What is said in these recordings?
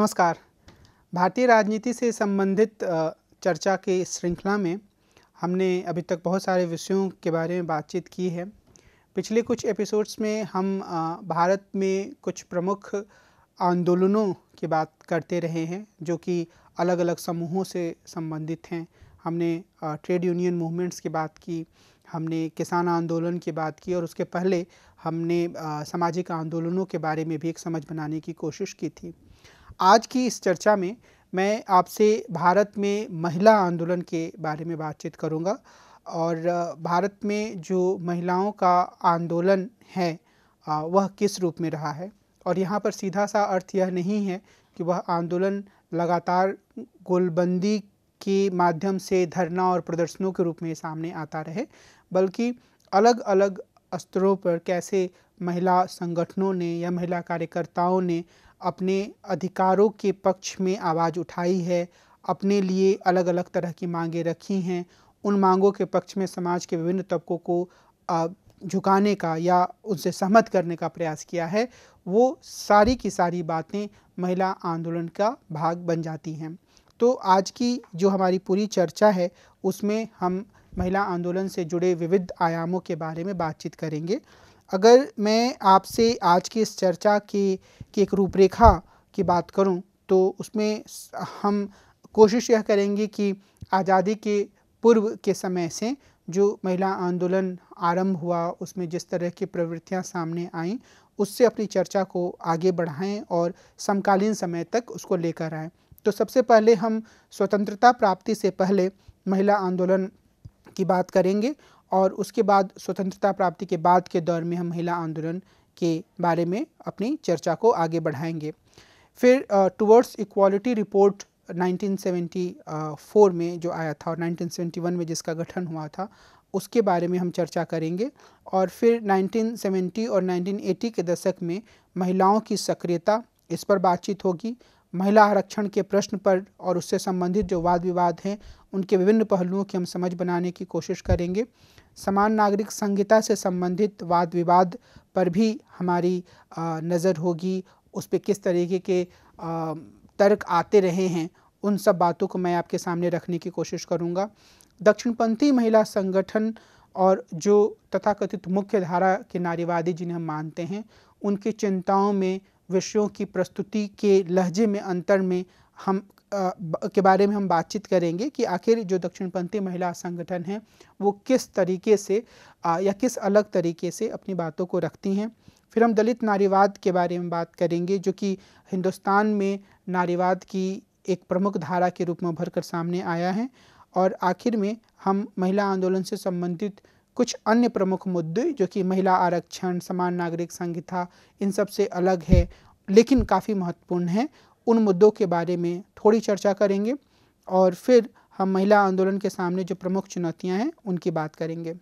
नमस्कार भारतीय राजनीति से संबंधित चर्चा के श्रृंखला में हमने अभी तक बहुत सारे विषयों के बारे में बातचीत की है पिछले कुछ एपिसोड्स में हम भारत में कुछ प्रमुख आंदोलनों की बात करते रहे हैं जो कि अलग अलग समूहों से संबंधित हैं हमने ट्रेड यूनियन मूवमेंट्स की बात की हमने किसान आंदोलन की बात की और उसके पहले हमने सामाजिक आंदोलनों के बारे में भी एक समझ बनाने की कोशिश की थी आज की इस चर्चा में मैं आपसे भारत में महिला आंदोलन के बारे में बातचीत करूंगा और भारत में जो महिलाओं का आंदोलन है वह किस रूप में रहा है और यहाँ पर सीधा सा अर्थ यह नहीं है कि वह आंदोलन लगातार गोलबंदी के माध्यम से धरना और प्रदर्शनों के रूप में सामने आता रहे बल्कि अलग अलग स्तरों पर कैसे महिला संगठनों ने या महिला कार्यकर्ताओं ने अपने अधिकारों के पक्ष में आवाज़ उठाई है अपने लिए अलग अलग तरह की मांगें रखी हैं उन मांगों के पक्ष में समाज के विभिन्न तबकों को झुकाने का या उनसे सहमत करने का प्रयास किया है वो सारी की सारी बातें महिला आंदोलन का भाग बन जाती हैं तो आज की जो हमारी पूरी चर्चा है उसमें हम महिला आंदोलन से जुड़े विविध आयामों के बारे में बातचीत करेंगे अगर मैं आपसे आज की इस चर्चा की की एक रूपरेखा की बात करूं तो उसमें हम कोशिश यह करेंगे कि आज़ादी के पूर्व के समय से जो महिला आंदोलन आरंभ हुआ उसमें जिस तरह की प्रवृत्तियां सामने आईं उससे अपनी चर्चा को आगे बढ़ाएं और समकालीन समय तक उसको लेकर आएं तो सबसे पहले हम स्वतंत्रता प्राप्ति से पहले महिला आंदोलन की बात करेंगे और उसके बाद स्वतंत्रता प्राप्ति के बाद के दौर में हम महिला आंदोलन के बारे में अपनी चर्चा को आगे बढ़ाएंगे फिर टूवर्ड्स इक्वालिटी रिपोर्ट 1974 में जो आया था और 1971 में जिसका गठन हुआ था उसके बारे में हम चर्चा करेंगे और फिर 1970 और 1980 के दशक में महिलाओं की सक्रियता इस पर बातचीत होगी महिला आरक्षण के प्रश्न पर और उससे संबंधित जो वाद विवाद हैं उनके विभिन्न पहलुओं की हम समझ बनाने की कोशिश करेंगे समान नागरिक संहिता से संबंधित वाद विवाद पर भी हमारी नज़र होगी उस पर किस तरीके के तर्क आते रहे हैं उन सब बातों को मैं आपके सामने रखने की कोशिश करूँगा दक्षिणपंथी महिला संगठन और जो तथाकथित मुख्य धारा के नारीवादी जिन्हें हम मानते हैं उनकी चिंताओं में विषयों की प्रस्तुति के लहजे में अंतर में हम आ, के बारे में हम बातचीत करेंगे कि आखिर जो दक्षिणपंथी महिला संगठन हैं वो किस तरीके से आ, या किस अलग तरीके से अपनी बातों को रखती हैं फिर हम दलित नारीवाद के बारे में बात करेंगे जो कि हिंदुस्तान में नारीवाद की एक प्रमुख धारा के रूप में उभर कर सामने आया है और आखिर में हम महिला आंदोलन से संबंधित कुछ अन्य प्रमुख मुद्दे जो कि महिला आरक्षण समान नागरिक संहिता इन सब से अलग है लेकिन काफ़ी महत्वपूर्ण है उन मुद्दों के बारे में थोड़ी चर्चा करेंगे और फिर हम महिला आंदोलन के सामने जो प्रमुख चुनौतियां हैं उनकी बात करेंगे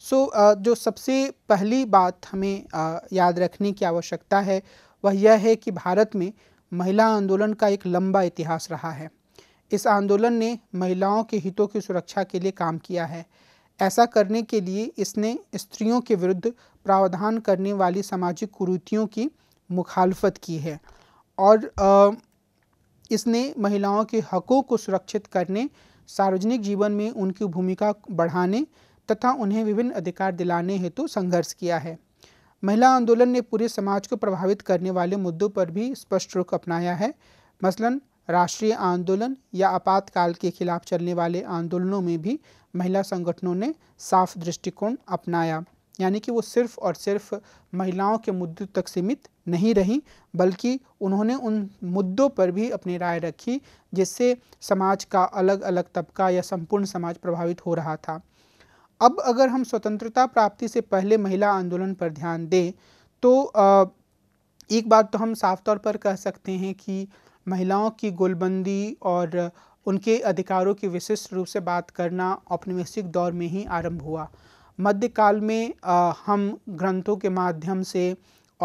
सो so, जो सबसे पहली बात हमें याद रखने की आवश्यकता है वह यह है कि भारत में महिला आंदोलन का एक लंबा इतिहास रहा है इस आंदोलन ने महिलाओं के हितों की सुरक्षा के लिए काम किया है ऐसा करने के लिए इसने स्त्रियों के विरुद्ध प्रावधान करने वाली सामाजिक कुरीतियों की मुखालफत की है और आ, इसने महिलाओं के हकों को सुरक्षित करने सार्वजनिक जीवन में उनकी भूमिका बढ़ाने तथा उन्हें विभिन्न अधिकार दिलाने हेतु तो संघर्ष किया है महिला आंदोलन ने पूरे समाज को प्रभावित करने वाले मुद्दों पर भी स्पष्ट रुख अपनाया है मसलन राष्ट्रीय आंदोलन या आपातकाल के खिलाफ चलने वाले आंदोलनों में भी महिला संगठनों ने साफ दृष्टिकोण अपनाया यानी कि वो सिर्फ और सिर्फ महिलाओं के मुद्दों तक सीमित नहीं रहीं बल्कि उन्होंने उन मुद्दों पर भी अपनी राय रखी जिससे समाज का अलग अलग तबका या संपूर्ण समाज प्रभावित हो रहा था अब अगर हम स्वतंत्रता प्राप्ति से पहले महिला आंदोलन पर ध्यान दें तो एक बात तो हम साफ तौर पर कह सकते हैं कि महिलाओं की गोलबंदी और उनके अधिकारों की विशिष्ट रूप से बात करना औपनिवेशिक दौर में ही आरंभ हुआ मध्यकाल में हम ग्रंथों के माध्यम से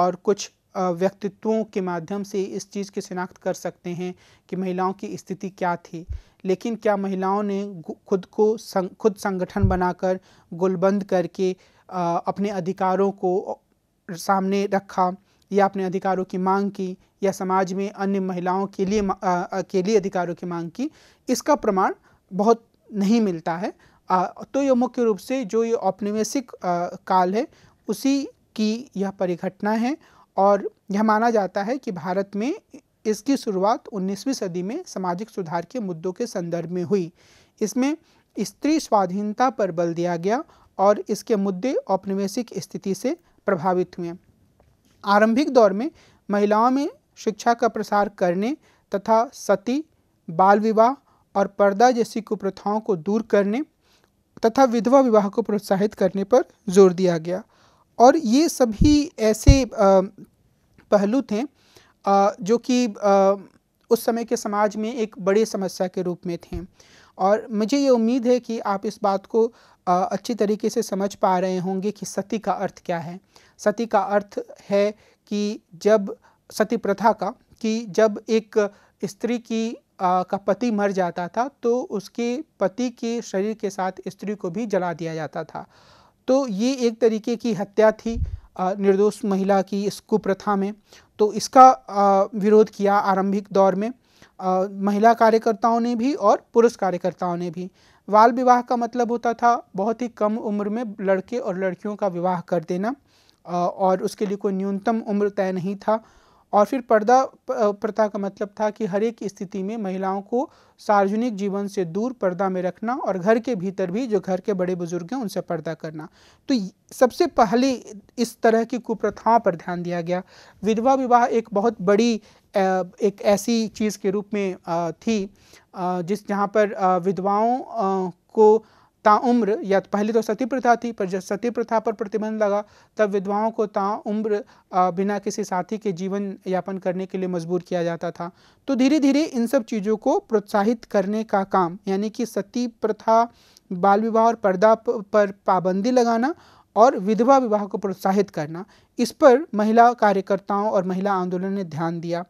और कुछ व्यक्तित्वों के माध्यम से इस चीज़ की शिनाख्त कर सकते हैं कि महिलाओं की स्थिति क्या थी लेकिन क्या महिलाओं ने खुद को संग, खुद संगठन बनाकर गुलबंद करके अपने अधिकारों को सामने रखा या अपने अधिकारों की मांग की या समाज में अन्य महिलाओं के लिए के लिए अधिकारों की मांग की इसका प्रमाण बहुत नहीं मिलता है आ, तो ये मुख्य रूप से जो ये औपनिवेशिक काल है उसी की यह परिघटना है और यह माना जाता है कि भारत में इसकी शुरुआत 19वीं सदी में सामाजिक सुधार के मुद्दों के संदर्भ में हुई इसमें स्त्री स्वाधीनता पर बल दिया गया और इसके मुद्दे औपनिवेशिक स्थिति से प्रभावित हुए आरंभिक दौर में महिलाओं में शिक्षा का प्रसार करने तथा सती बाल विवाह और पर्दा जैसी कुप्रथाओं को दूर करने तथा विधवा विवाह को प्रोत्साहित करने पर जोर दिया गया और ये सभी ऐसे पहलू थे जो कि उस समय के समाज में एक बड़ी समस्या के रूप में थे और मुझे ये उम्मीद है कि आप इस बात को अच्छी तरीके से समझ पा रहे होंगे कि सती का अर्थ क्या है सती का अर्थ है कि जब सती प्रथा का कि जब एक स्त्री की आ, का पति मर जाता था तो उसके पति के शरीर के साथ स्त्री को भी जला दिया जाता था तो ये एक तरीके की हत्या थी आ, निर्दोष महिला की इस कुप्रथा में तो इसका आ, विरोध किया आरंभिक दौर में आ, महिला कार्यकर्ताओं ने भी और पुरुष कार्यकर्ताओं ने भी बाल विवाह का मतलब होता था बहुत ही कम उम्र में लड़के और लड़कियों का विवाह कर देना और उसके लिए कोई न्यूनतम उम्र तय नहीं था और फिर पर्दा प्रथा का मतलब था कि हर एक स्थिति में महिलाओं को सार्वजनिक जीवन से दूर पर्दा में रखना और घर के भीतर भी जो घर के बड़े बुजुर्ग हैं उनसे पर्दा करना तो सबसे पहले इस तरह की कुप्रथाओं पर ध्यान दिया गया विधवा विवाह एक बहुत बड़ी एक ऐसी चीज़ के रूप में थी जिस जहाँ पर विधवाओं को ताउम्र या पहले तो सती प्रथा थी पर जब सती प्रथा पर प्रतिबंध लगा तब विधवाओं को ताउम्र बिना किसी साथी के जीवन यापन करने के लिए मजबूर किया जाता था तो धीरे धीरे इन सब चीज़ों को प्रोत्साहित करने का काम यानी कि सती प्रथा बाल विवाह और पर्दा पर पाबंदी लगाना और विधवा विवाह को प्रोत्साहित करना इस पर महिला कार्यकर्ताओं और महिला आंदोलन ने ध्यान दिया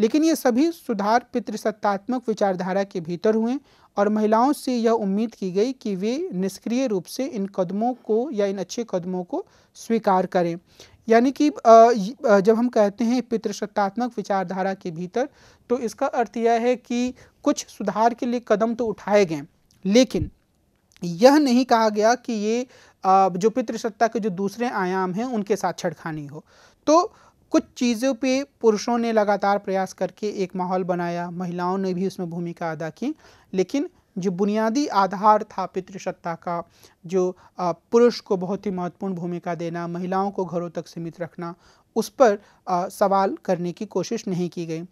लेकिन ये सभी सुधार पितृसत्तात्मक विचारधारा के भीतर हुए और महिलाओं से यह उम्मीद की गई कि वे निष्क्रिय रूप से इन कदमों को या इन अच्छे कदमों को स्वीकार करें यानी कि जब हम कहते हैं पितृसत्तात्मक विचारधारा के भीतर तो इसका अर्थ यह है कि कुछ सुधार के लिए कदम तो उठाए गए लेकिन यह नहीं कहा गया कि ये जो पितृसत्ता के जो दूसरे आयाम हैं उनके साथ छड़खानी हो तो कुछ चीज़ों पे पुरुषों ने लगातार प्रयास करके एक माहौल बनाया महिलाओं ने भी उसमें भूमिका अदा की लेकिन जो बुनियादी आधार था पितृसत्ता का जो पुरुष को बहुत ही महत्वपूर्ण भूमिका देना महिलाओं को घरों तक सीमित रखना उस पर सवाल करने की कोशिश नहीं की गई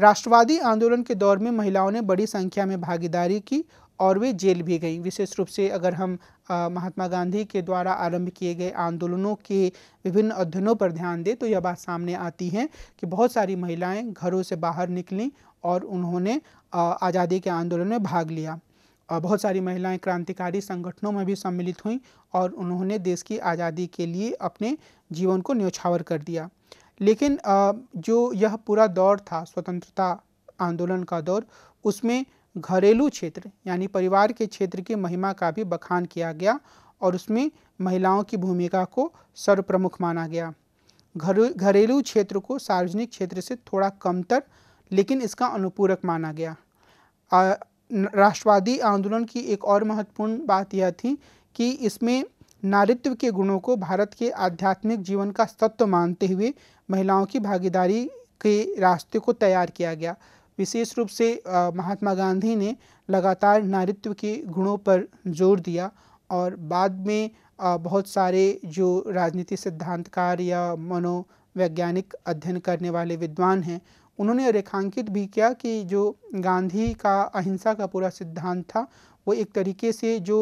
राष्ट्रवादी आंदोलन के दौर में महिलाओं ने बड़ी संख्या में भागीदारी की और वे जेल भी गई विशेष रूप से अगर हम महात्मा गांधी के द्वारा आरंभ किए गए आंदोलनों के विभिन्न अध्ययनों पर ध्यान दें तो यह बात सामने आती है कि बहुत सारी महिलाएं घरों से बाहर निकली और उन्होंने आज़ादी के आंदोलन में भाग लिया बहुत सारी महिलाएं क्रांतिकारी संगठनों में भी सम्मिलित हुई और उन्होंने देश की आज़ादी के लिए अपने जीवन को न्यौछावर कर दिया लेकिन जो यह पूरा दौर था स्वतंत्रता आंदोलन का दौर उसमें घरेलू क्षेत्र यानी परिवार के क्षेत्र की महिमा का भी बखान किया गया और उसमें महिलाओं की भूमिका को सर्वप्रमुख माना गया घर घरेलू क्षेत्र को सार्वजनिक क्षेत्र से थोड़ा कमतर लेकिन इसका अनुपूरक माना गया राष्ट्रवादी आंदोलन की एक और महत्वपूर्ण बात यह थी कि इसमें नारित्व के गुणों को भारत के आध्यात्मिक जीवन का तत्व मानते हुए महिलाओं की भागीदारी के रास्ते को तैयार किया गया विशेष रूप से महात्मा गांधी ने लगातार नारित्व के गुणों पर जोर दिया और बाद में बहुत सारे जो राजनीति सिद्धांतकार या मनोवैज्ञानिक अध्ययन करने वाले विद्वान हैं उन्होंने रेखांकित भी किया कि जो गांधी का अहिंसा का पूरा सिद्धांत था वो एक तरीके से जो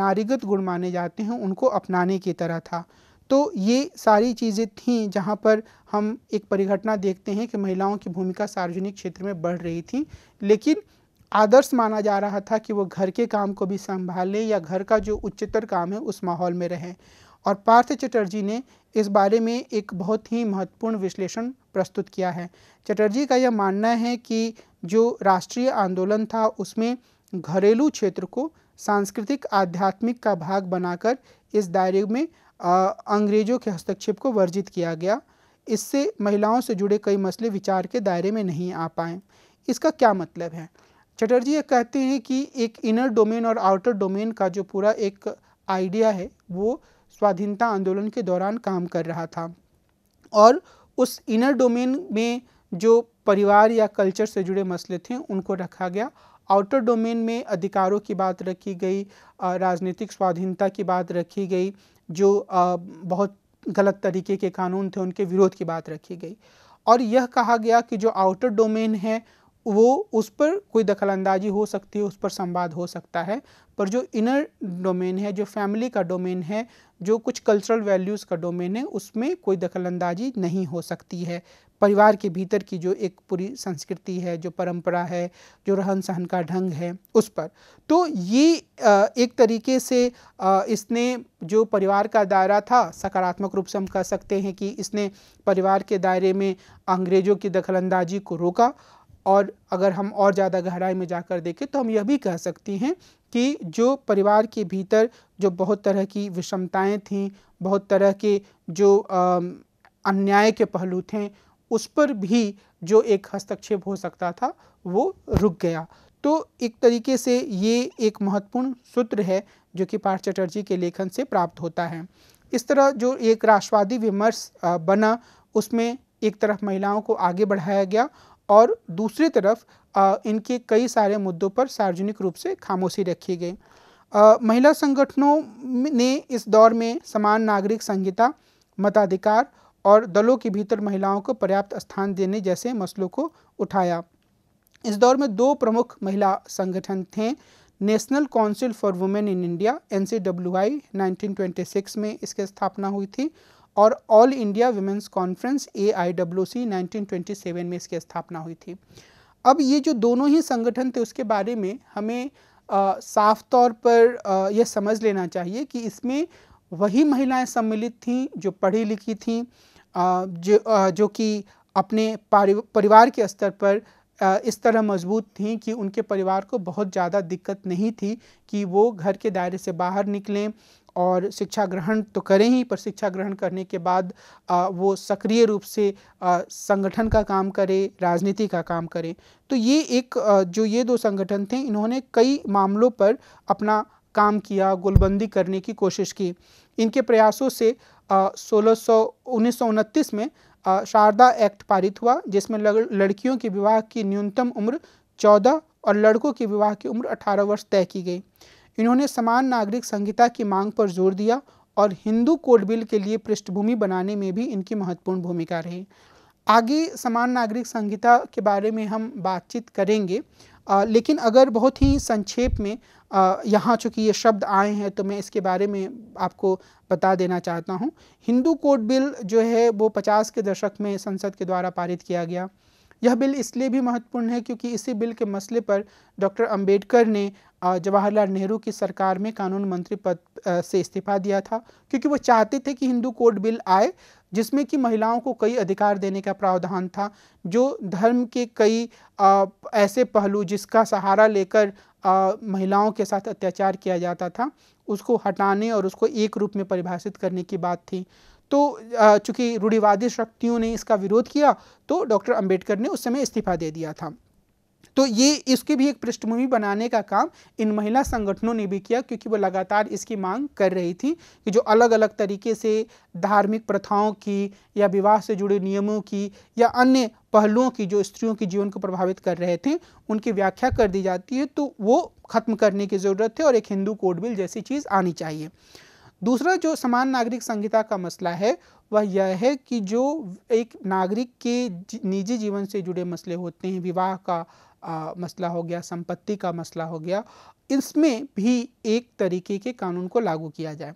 नारीगत गुण माने जाते हैं उनको अपनाने की तरह था तो ये सारी चीज़ें थीं जहाँ पर हम एक परिघटना देखते हैं कि महिलाओं की भूमिका सार्वजनिक क्षेत्र में बढ़ रही थी लेकिन आदर्श माना जा रहा था कि वो घर के काम को भी संभालें या घर का जो उच्चतर काम है उस माहौल में रहें और पार्थ चटर्जी ने इस बारे में एक बहुत ही महत्वपूर्ण विश्लेषण प्रस्तुत किया है चटर्जी का यह मानना है कि जो राष्ट्रीय आंदोलन था उसमें घरेलू क्षेत्र को सांस्कृतिक आध्यात्मिक का भाग बनाकर इस दायरे में अंग्रेज़ों के हस्तक्षेप को वर्जित किया गया इससे महिलाओं से जुड़े कई मसले विचार के दायरे में नहीं आ पाए इसका क्या मतलब है चटर्जी ये कहते हैं कि एक इनर डोमेन और आउटर डोमेन का जो पूरा एक आइडिया है वो स्वाधीनता आंदोलन के दौरान काम कर रहा था और उस इनर डोमेन में जो परिवार या कल्चर से जुड़े मसले थे उनको रखा गया आउटर डोमेन में अधिकारों की बात रखी गई राजनीतिक स्वाधीनता की बात रखी गई जो बहुत गलत तरीके के कानून थे उनके विरोध की बात रखी गई और यह कहा गया कि जो आउटर डोमेन है वो उस पर कोई दखलंदाजी हो सकती है उस पर संवाद हो सकता है पर जो इनर डोमेन है जो फैमिली का डोमेन है जो कुछ कल्चरल वैल्यूज़ का डोमेन है उसमें कोई दखलंदाजी नहीं हो सकती है परिवार के भीतर की जो एक पूरी संस्कृति है जो परंपरा है जो रहन सहन का ढंग है उस पर तो ये एक तरीके से इसने जो परिवार का दायरा था सकारात्मक रूप से हम कह सकते हैं कि इसने परिवार के दायरे में अंग्रेज़ों की दखलंदाजी को रोका और अगर हम और ज़्यादा गहराई में जाकर देखें तो हम यह भी कह सकती हैं कि जो परिवार के भीतर जो बहुत तरह की विषमताएं थीं बहुत तरह के जो अन्याय के पहलू थे उस पर भी जो एक हस्तक्षेप हो सकता था वो रुक गया तो एक तरीके से ये एक महत्वपूर्ण सूत्र है जो कि पार्थ चटर्जी के लेखन से प्राप्त होता है इस तरह जो एक राष्ट्रवादी विमर्श बना उसमें एक तरफ महिलाओं को आगे बढ़ाया गया और दूसरी तरफ आ, इनके कई सारे मुद्दों पर सार्वजनिक रूप से खामोशी रखी गई महिला संगठनों ने इस दौर में समान नागरिक संहिता मताधिकार और दलों के भीतर महिलाओं को पर्याप्त स्थान देने जैसे मसलों को उठाया इस दौर में दो प्रमुख महिला संगठन थे National Council for Women in India N C W I nineteen में इसकी स्थापना हुई थी और All India Women's Conference A I W C nineteen में इसकी स्थापना हुई थी अब ये जो दोनों ही संगठन थे उसके बारे में हमें आ, साफ तौर पर यह समझ लेना चाहिए कि इसमें वही महिलाएं सम्मिलित थीं जो पढ़ी लिखी थीं जो आ, जो कि अपने परिवार के स्तर पर इस तरह मजबूत थीं कि उनके परिवार को बहुत ज़्यादा दिक्कत नहीं थी कि वो घर के दायरे से बाहर निकलें और शिक्षा ग्रहण तो करें ही पर शिक्षा ग्रहण करने के बाद आ, वो सक्रिय रूप से आ, संगठन का काम करे राजनीति का काम करें तो ये एक आ, जो ये दो संगठन थे इन्होंने कई मामलों पर अपना काम किया गुलबंदी करने की कोशिश की इनके प्रयासों से सोलह सौ में शारदा एक्ट पारित हुआ जिसमें लड़कियों के विवाह की न्यूनतम उम्र 14 और लड़कों के विवाह की उम्र 18 वर्ष तय की गई इन्होंने समान नागरिक संहिता की मांग पर जोर दिया और हिंदू कोड बिल के लिए पृष्ठभूमि बनाने में भी इनकी महत्वपूर्ण भूमिका रही आगे समान नागरिक संहिता के बारे में हम बातचीत करेंगे आ, लेकिन अगर बहुत ही संक्षेप में यहाँ चूँकि ये शब्द आए हैं तो मैं इसके बारे में आपको बता देना चाहता हूँ हिंदू कोड बिल जो है वो 50 के दशक में संसद के द्वारा पारित किया गया यह बिल इसलिए भी महत्वपूर्ण है क्योंकि इसी बिल के मसले पर डॉक्टर अंबेडकर ने जवाहरलाल नेहरू की सरकार में कानून मंत्री पद से इस्तीफा दिया था क्योंकि वो चाहते थे कि हिंदू कोड बिल आए जिसमें कि महिलाओं को कई अधिकार देने का प्रावधान था जो धर्म के कई ऐसे पहलू जिसका सहारा लेकर महिलाओं के साथ अत्याचार किया जाता था उसको हटाने और उसको एक रूप में परिभाषित करने की बात थी तो चूंकि रूढ़िवादी शक्तियों ने इसका विरोध किया तो डॉक्टर अंबेडकर ने उस समय इस्तीफा दे दिया था तो ये इसकी भी एक पृष्ठभूमि बनाने का काम इन महिला संगठनों ने भी किया क्योंकि वो लगातार इसकी मांग कर रही थी कि जो अलग अलग तरीके से धार्मिक प्रथाओं की या विवाह से जुड़े नियमों की या अन्य पहलुओं की जो स्त्रियों के जीवन को प्रभावित कर रहे थे उनकी व्याख्या कर दी जाती है तो वो खत्म करने की ज़रूरत है और एक हिंदू कोड बिल जैसी चीज़ आनी चाहिए दूसरा जो समान नागरिक संहिता का मसला है वह यह है कि जो एक नागरिक के निजी जीवन से जुड़े मसले होते हैं विवाह का आ, मसला हो गया संपत्ति का मसला हो गया इसमें भी एक तरीके के कानून को लागू किया जाए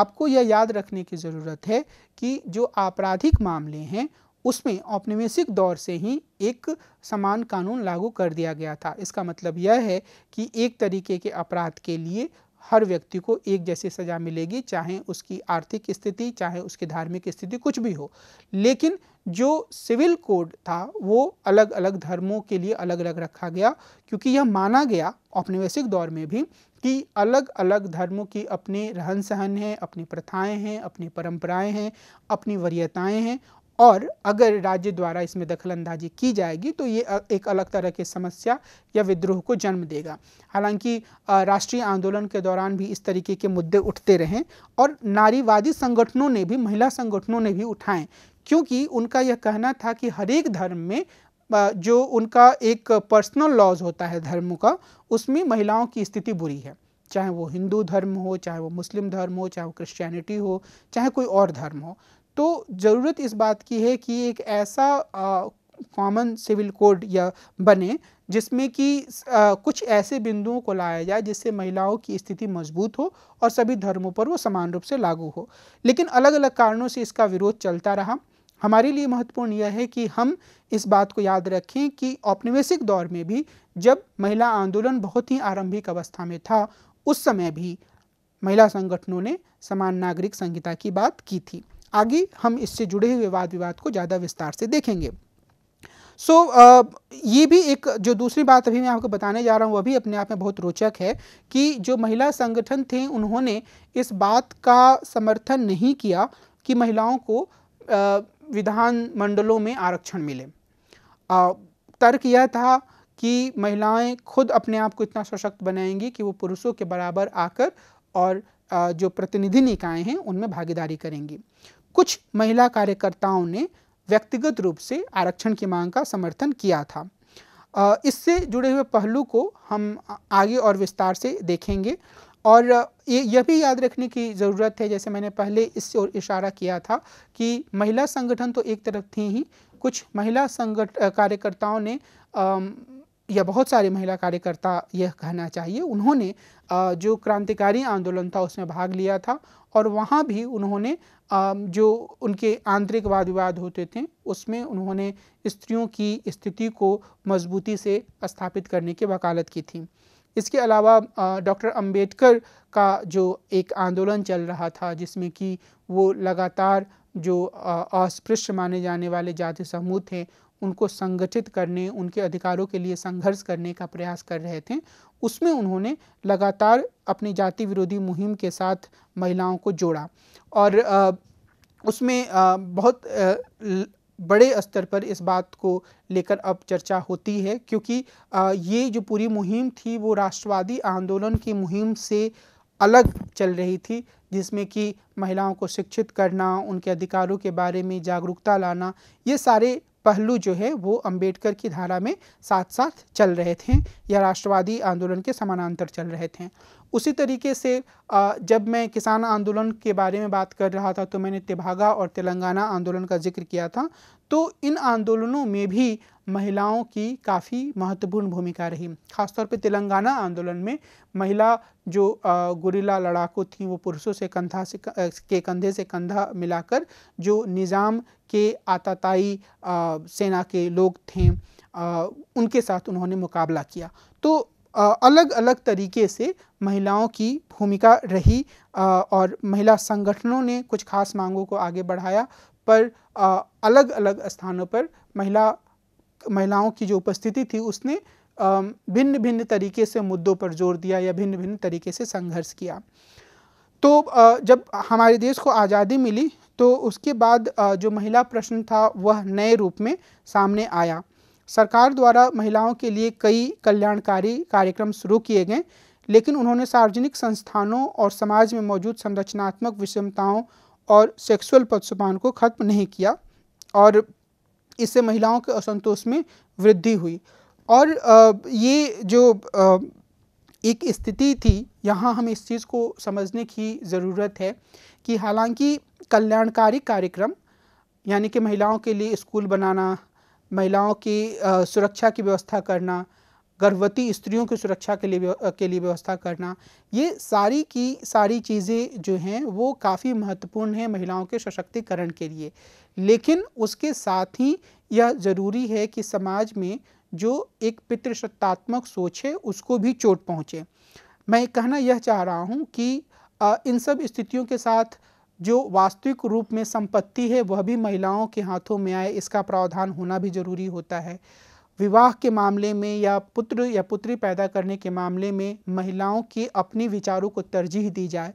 आपको यह याद रखने की ज़रूरत है कि जो आपराधिक मामले हैं उसमें औपनिवेशिक दौर से ही एक समान कानून लागू कर दिया गया था इसका मतलब यह है कि एक तरीके के अपराध के लिए हर व्यक्ति को एक जैसी सज़ा मिलेगी चाहे उसकी आर्थिक स्थिति चाहे उसकी धार्मिक स्थिति कुछ भी हो लेकिन जो सिविल कोड था वो अलग अलग धर्मों के लिए अलग अलग रखा गया क्योंकि यह माना गया औपनिवेशिक दौर में भी कि अलग अलग धर्मों की अपने रहन सहन हैं अपनी प्रथाएं हैं अपनी परंपराएं हैं अपनी वरीयताएं हैं और अगर राज्य द्वारा इसमें दखलंदाजी की जाएगी तो ये एक अलग तरह की समस्या या विद्रोह को जन्म देगा हालांकि राष्ट्रीय आंदोलन के दौरान भी इस तरीके के मुद्दे उठते रहें और नारीवादी संगठनों ने भी महिला संगठनों ने भी उठाएं क्योंकि उनका यह कहना था कि हर एक धर्म में जो उनका एक पर्सनल लॉज होता है धर्म का उसमें महिलाओं की स्थिति बुरी है चाहे वो हिंदू धर्म हो चाहे वो मुस्लिम धर्म हो चाहे वो क्रिश्चियनिटी हो चाहे कोई और धर्म हो तो ज़रूरत इस बात की है कि एक ऐसा कॉमन सिविल कोड या बने जिसमें कि कुछ ऐसे बिंदुओं को लाया जाए जिससे महिलाओं की स्थिति मजबूत हो और सभी धर्मों पर वो समान रूप से लागू हो लेकिन अलग अलग कारणों से इसका विरोध चलता रहा हमारे लिए महत्वपूर्ण यह है कि हम इस बात को याद रखें कि औपनिवेशिक दौर में भी जब महिला आंदोलन बहुत ही आरंभिक अवस्था में था उस समय भी महिला संगठनों ने समान नागरिक संहिता की बात की थी आगे हम इससे जुड़े हुए वाद विवाद को ज़्यादा विस्तार से देखेंगे सो so, ये भी एक जो दूसरी बात अभी मैं आपको बताने जा रहा हूँ वह भी अपने आप में बहुत रोचक है कि जो महिला संगठन थे उन्होंने इस बात का समर्थन नहीं किया कि महिलाओं को विधान मंडलों में आरक्षण मिले तर्क यह था कि महिलाएं खुद अपने आप को इतना सशक्त बनाएंगी कि वो पुरुषों के बराबर आकर और जो प्रतिनिधि निकाय हैं उनमें भागीदारी करेंगी कुछ महिला कार्यकर्ताओं ने व्यक्तिगत रूप से आरक्षण की मांग का समर्थन किया था इससे जुड़े हुए पहलू को हम आगे और विस्तार से देखेंगे और ये यह भी याद रखने की ज़रूरत है जैसे मैंने पहले इससे और इशारा किया था कि महिला संगठन तो एक तरफ थी ही कुछ महिला संगठ कार्यकर्ताओं ने या बहुत सारे महिला कार्यकर्ता यह कहना चाहिए उन्होंने जो क्रांतिकारी आंदोलन था उसमें भाग लिया था और वहाँ भी उन्होंने जो उनके आंतरिक वाद विवाद होते थे उसमें उन्होंने स्त्रियों की स्थिति को मजबूती से स्थापित करने की वकालत की थी इसके अलावा डॉक्टर अंबेडकर का जो एक आंदोलन चल रहा था जिसमें कि वो लगातार जो अस्पृश्य माने जाने वाले जाति समूह थे उनको संगठित करने उनके अधिकारों के लिए संघर्ष करने का प्रयास कर रहे थे उसमें उन्होंने लगातार अपनी जाति विरोधी मुहिम के साथ महिलाओं को जोड़ा और उसमें बहुत बड़े स्तर पर इस बात को लेकर अब चर्चा होती है क्योंकि ये जो पूरी मुहिम थी वो राष्ट्रवादी आंदोलन की मुहिम से अलग चल रही थी जिसमें कि महिलाओं को शिक्षित करना उनके अधिकारों के बारे में जागरूकता लाना ये सारे पहलू जो है वो अंबेडकर की धारा में साथ साथ चल रहे थे या राष्ट्रवादी आंदोलन के समानांतर चल रहे थे उसी तरीके से जब मैं किसान आंदोलन के बारे में बात कर रहा था तो मैंने तिभागा और तेलंगाना आंदोलन का जिक्र किया था तो इन आंदोलनों में भी महिलाओं की काफ़ी महत्वपूर्ण भूमिका रही खासतौर पे तेलंगाना आंदोलन में महिला जो गुरिला लड़ाकू थी वो पुरुषों से कंधा से के कंधे से कंधा मिलाकर जो निज़ाम के आताताई सेना के लोग थे उनके साथ उन्होंने मुकाबला किया तो अलग अलग तरीके से महिलाओं की भूमिका रही और महिला संगठनों ने कुछ खास मांगों को आगे बढ़ाया पर अलग अलग स्थानों पर महिला महिलाओं की जो उपस्थिति थी उसने भिन्न भिन्न तरीके से मुद्दों पर जोर दिया या भिन्न भिन्न तरीके से संघर्ष किया तो जब हमारे देश को आज़ादी मिली तो उसके बाद जो महिला प्रश्न था वह नए रूप में सामने आया सरकार द्वारा महिलाओं के लिए कई कल्याणकारी कार्यक्रम शुरू किए गए लेकिन उन्होंने सार्वजनिक संस्थानों और समाज में मौजूद संरचनात्मक विषमताओं और सेक्सुअल पक्षपान को खत्म नहीं किया और इससे महिलाओं के असंतोष में वृद्धि हुई और ये जो एक स्थिति थी यहाँ हमें इस चीज़ को समझने की ज़रूरत है कि हालांकि कल्याणकारी कार्यक्रम यानी कि महिलाओं के लिए स्कूल बनाना महिलाओं की सुरक्षा की व्यवस्था करना गर्भवती स्त्रियों की सुरक्षा के लिए के लिए व्यवस्था करना ये सारी की सारी चीज़ें जो हैं वो काफ़ी महत्वपूर्ण हैं महिलाओं के सशक्तिकरण के लिए लेकिन उसके साथ ही यह ज़रूरी है कि समाज में जो एक पितृसत्तात्मक सोच है उसको भी चोट पहुँचे मैं कहना यह चाह रहा हूँ कि इन सब स्थितियों के साथ जो वास्तविक रूप में संपत्ति है वह भी महिलाओं के हाथों में आए इसका प्रावधान होना भी ज़रूरी होता है विवाह के मामले में या पुत्र या पुत्री पैदा करने के मामले में महिलाओं के अपने विचारों को तरजीह दी जाए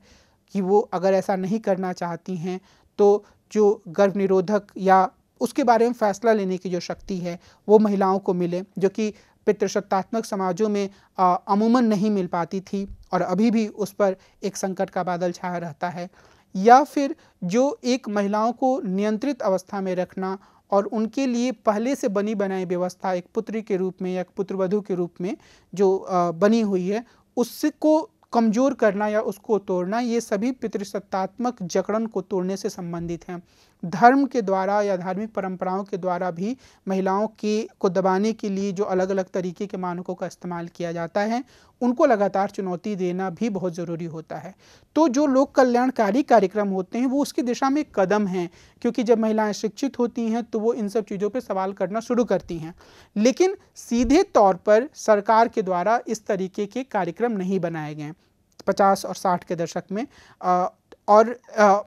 कि वो अगर ऐसा नहीं करना चाहती हैं तो जो गर्भ निरोधक या उसके बारे में फ़ैसला लेने की जो शक्ति है वो महिलाओं को मिले जो कि पितृसत्तात्मक समाजों में अमूमन नहीं मिल पाती थी और अभी भी उस पर एक संकट का बादल छाया रहता है या फिर जो एक महिलाओं को नियंत्रित अवस्था में रखना और उनके लिए पहले से बनी बनाई व्यवस्था एक पुत्री के रूप में या पुत्रवधु के रूप में जो बनी हुई है उसको कमज़ोर करना या उसको तोड़ना ये सभी पितृसत्तात्मक जकड़न को तोड़ने से संबंधित हैं धर्म के द्वारा या धार्मिक परंपराओं के द्वारा भी महिलाओं के को दबाने के लिए जो अलग अलग तरीके के मानकों का इस्तेमाल किया जाता है उनको लगातार चुनौती देना भी बहुत ज़रूरी होता है तो जो लोक कल्याणकारी कार्यक्रम होते हैं वो उसकी दिशा में कदम हैं क्योंकि जब महिलाएं शिक्षित होती हैं तो वो इन सब चीज़ों पर सवाल करना शुरू करती हैं लेकिन सीधे तौर पर सरकार के द्वारा इस तरीके के कार्यक्रम नहीं बनाए गए पचास और साठ के दशक में आ, और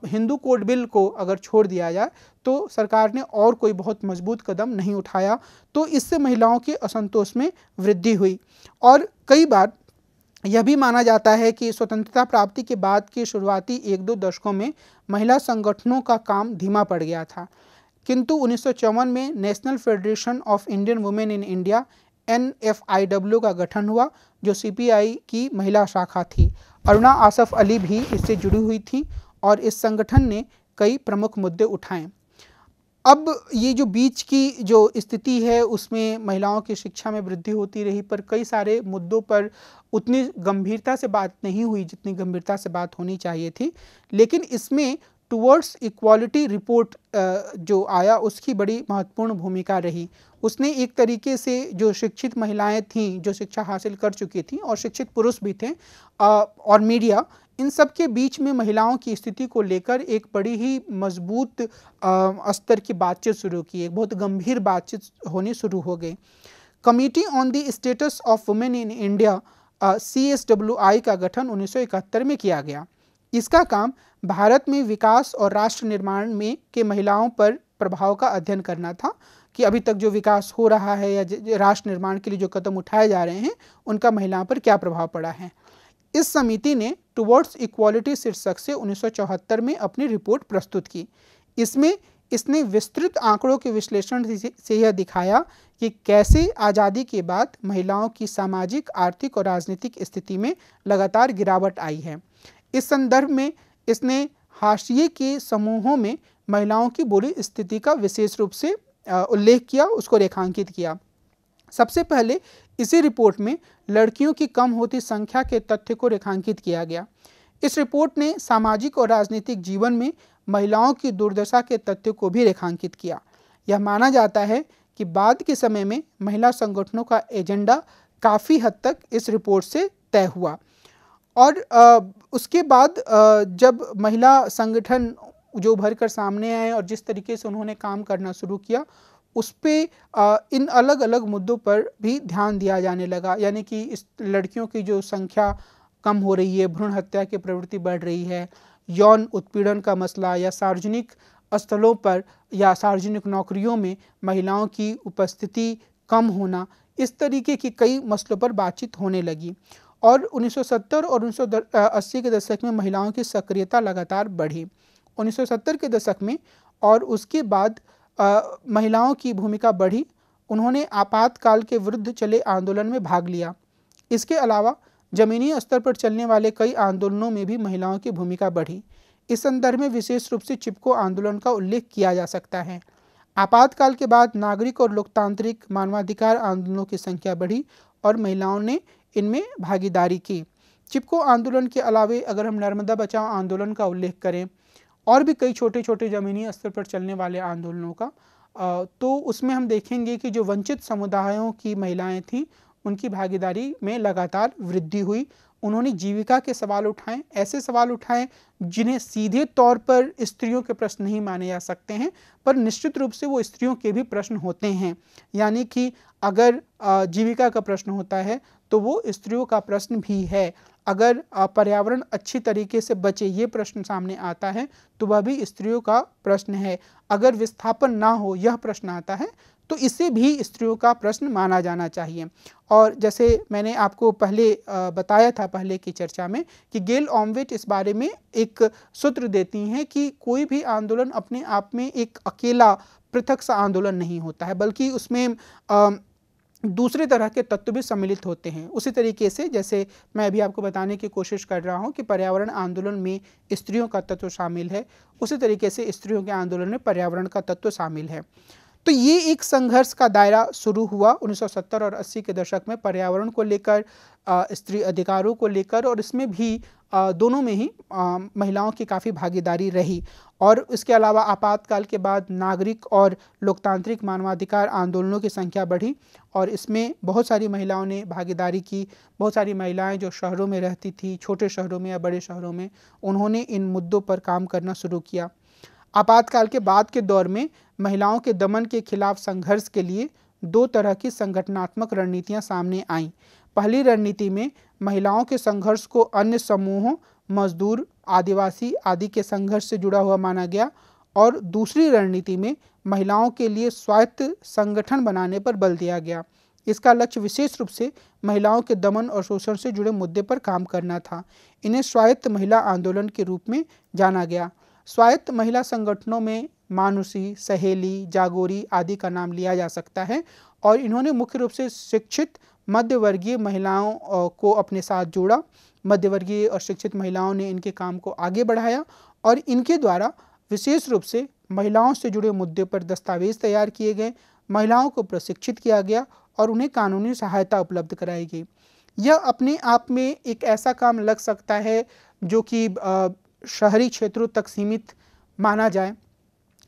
हिंदू कोड बिल को अगर छोड़ दिया जाए तो सरकार ने और कोई बहुत मजबूत कदम नहीं उठाया तो इससे महिलाओं के असंतोष में वृद्धि हुई और कई बार यह भी माना जाता है कि स्वतंत्रता प्राप्ति के बाद के शुरुआती एक दो दशकों में महिला संगठनों का काम धीमा पड़ गया था किंतु उन्नीस में National Federation of Indian Women in India N का गठन हुआ जो सी की महिला शाखा थी अरुणा आसफ अली भी इससे जुड़ी हुई थी और इस संगठन ने कई प्रमुख मुद्दे उठाए अब ये जो बीच की जो स्थिति है उसमें महिलाओं की शिक्षा में वृद्धि होती रही पर कई सारे मुद्दों पर उतनी गंभीरता से बात नहीं हुई जितनी गंभीरता से बात होनी चाहिए थी लेकिन इसमें टूवर्ड्स इक्वालिटी रिपोर्ट जो आया उसकी बड़ी महत्वपूर्ण भूमिका रही उसने एक तरीके से जो शिक्षित महिलाएं थीं जो शिक्षा हासिल कर चुकी थीं और शिक्षित पुरुष भी थे और मीडिया इन सब के बीच में महिलाओं की स्थिति को लेकर एक बड़ी ही मजबूत स्तर की बातचीत शुरू की एक बहुत गंभीर बातचीत होनी शुरू हो गई Committee on the Status of Women in India C S I का गठन 1971 में किया गया इसका काम भारत में विकास और राष्ट्र निर्माण में के महिलाओं पर प्रभाव का अध्ययन करना था कि अभी तक जो विकास हो रहा है या राष्ट्र निर्माण के लिए जो कदम उठाए जा रहे हैं उनका महिलाओं पर क्या प्रभाव पड़ा है इस समिति ने टुवर्ड्स इक्वालिटी शीर्षक से 1974 में अपनी रिपोर्ट प्रस्तुत की इसमें इसने विस्तृत आंकड़ों के विश्लेषण से यह दिखाया कि कैसे आज़ादी के बाद महिलाओं की सामाजिक आर्थिक और राजनीतिक स्थिति में लगातार गिरावट आई है इस संदर्भ में इसने हाशिए के समूहों में महिलाओं की बुरी स्थिति का विशेष रूप से उल्लेख किया उसको रेखांकित किया सबसे पहले इसी रिपोर्ट में लड़कियों की कम होती संख्या के तथ्य को रेखांकित किया गया इस रिपोर्ट ने सामाजिक और राजनीतिक जीवन में महिलाओं की दुर्दशा के तथ्य को भी रेखांकित किया यह माना जाता है कि बाद के समय में महिला संगठनों का एजेंडा काफ़ी हद तक इस रिपोर्ट से तय हुआ और आ, उसके बाद आ, जब महिला संगठन जो उभर कर सामने आए और जिस तरीके से उन्होंने काम करना शुरू किया उस पर इन अलग अलग मुद्दों पर भी ध्यान दिया जाने लगा यानी कि इस लड़कियों की जो संख्या कम हो रही है भ्रूण हत्या की प्रवृत्ति बढ़ रही है यौन उत्पीड़न का मसला या सार्वजनिक स्थलों पर या सार्वजनिक नौकरियों में महिलाओं की उपस्थिति कम होना इस तरीके की कई मसलों पर बातचीत होने लगी और 1970 और 1980 के दशक में महिलाओं की सक्रियता लगातार बढ़ी 1970 के दशक में और उसके बाद आ, महिलाओं की भूमिका बढ़ी उन्होंने आपातकाल के विरुद्ध चले आंदोलन में भाग लिया इसके अलावा जमीनी स्तर पर चलने वाले कई आंदोलनों में भी महिलाओं की भूमिका बढ़ी इस संदर्भ में विशेष रूप से चिपको आंदोलन का उल्लेख किया जा सकता है आपातकाल के बाद नागरिक और लोकतांत्रिक मानवाधिकार आंदोलनों की संख्या बढ़ी और महिलाओं ने इनमें भागीदारी की चिपको आंदोलन के अलावे अगर हम नर्मदा बचाओ आंदोलन का उल्लेख करें और भी कई छोटे छोटे ज़मीनी स्तर पर चलने वाले आंदोलनों का तो उसमें हम देखेंगे कि जो वंचित समुदायों की महिलाएं थीं उनकी भागीदारी में लगातार वृद्धि हुई उन्होंने जीविका के सवाल उठाए ऐसे सवाल उठाए जिन्हें सीधे तौर पर स्त्रियों के प्रश्न नहीं माने जा सकते हैं पर निश्चित रूप से वो स्त्रियों के भी प्रश्न होते हैं यानी कि अगर जीविका का प्रश्न होता है तो वो स्त्रियों का प्रश्न भी है अगर पर्यावरण अच्छी तरीके से बचे ये प्रश्न सामने आता है तो वह भी स्त्रियों का प्रश्न है अगर विस्थापन ना हो यह प्रश्न आता है तो इसे भी स्त्रियों का प्रश्न माना जाना चाहिए और जैसे मैंने आपको पहले बताया था पहले की चर्चा में कि गेल ऑमवेट इस बारे में एक सूत्र देती हैं कि कोई भी आंदोलन अपने आप में एक अकेला पृथक सा आंदोलन नहीं होता है बल्कि उसमें दूसरे तरह के तत्व भी सम्मिलित होते हैं उसी तरीके से जैसे मैं अभी आपको बताने की कोशिश कर रहा हूँ कि पर्यावरण आंदोलन में स्त्रियों का तत्व शामिल है उसी तरीके से स्त्रियों के आंदोलन में पर्यावरण का तत्व शामिल है तो ये एक संघर्ष का दायरा शुरू हुआ 1970 और 80 के दशक में पर्यावरण को लेकर स्त्री अधिकारों को लेकर और इसमें भी दोनों में ही महिलाओं की काफ़ी भागीदारी रही और इसके अलावा आपातकाल के बाद नागरिक और लोकतांत्रिक मानवाधिकार आंदोलनों की संख्या बढ़ी और इसमें बहुत सारी महिलाओं ने भागीदारी की बहुत सारी महिलाएं जो शहरों में रहती थी छोटे शहरों में या बड़े शहरों में उन्होंने इन मुद्दों पर काम करना शुरू किया आपातकाल के बाद के दौर में महिलाओं के दमन के खिलाफ संघर्ष के लिए दो तरह की संगठनात्मक रणनीतियाँ सामने आईं पहली रणनीति में महिलाओं के संघर्ष को अन्य समूहों मजदूर आदिवासी आदि के संघर्ष से जुड़ा हुआ माना गया और दूसरी रणनीति में महिलाओं के लिए स्वायत्त संगठन बनाने पर बल दिया गया इसका लक्ष्य विशेष रूप से महिलाओं के दमन और शोषण से जुड़े मुद्दे पर काम करना था इन्हें स्वायत्त महिला आंदोलन के रूप में जाना गया स्वायत्त महिला संगठनों में मानुषी सहेली जागोरी आदि का नाम लिया जा सकता है और इन्होंने मुख्य रूप से शिक्षित मध्यवर्गीय महिलाओं को अपने साथ जोड़ा मध्यवर्गीय और शिक्षित महिलाओं ने इनके काम को आगे बढ़ाया और इनके द्वारा विशेष रूप से महिलाओं से जुड़े मुद्दे पर दस्तावेज तैयार किए गए महिलाओं को प्रशिक्षित किया गया और उन्हें कानूनी सहायता उपलब्ध कराई गई यह अपने आप में एक ऐसा काम लग सकता है जो कि शहरी क्षेत्रों तक सीमित माना जाए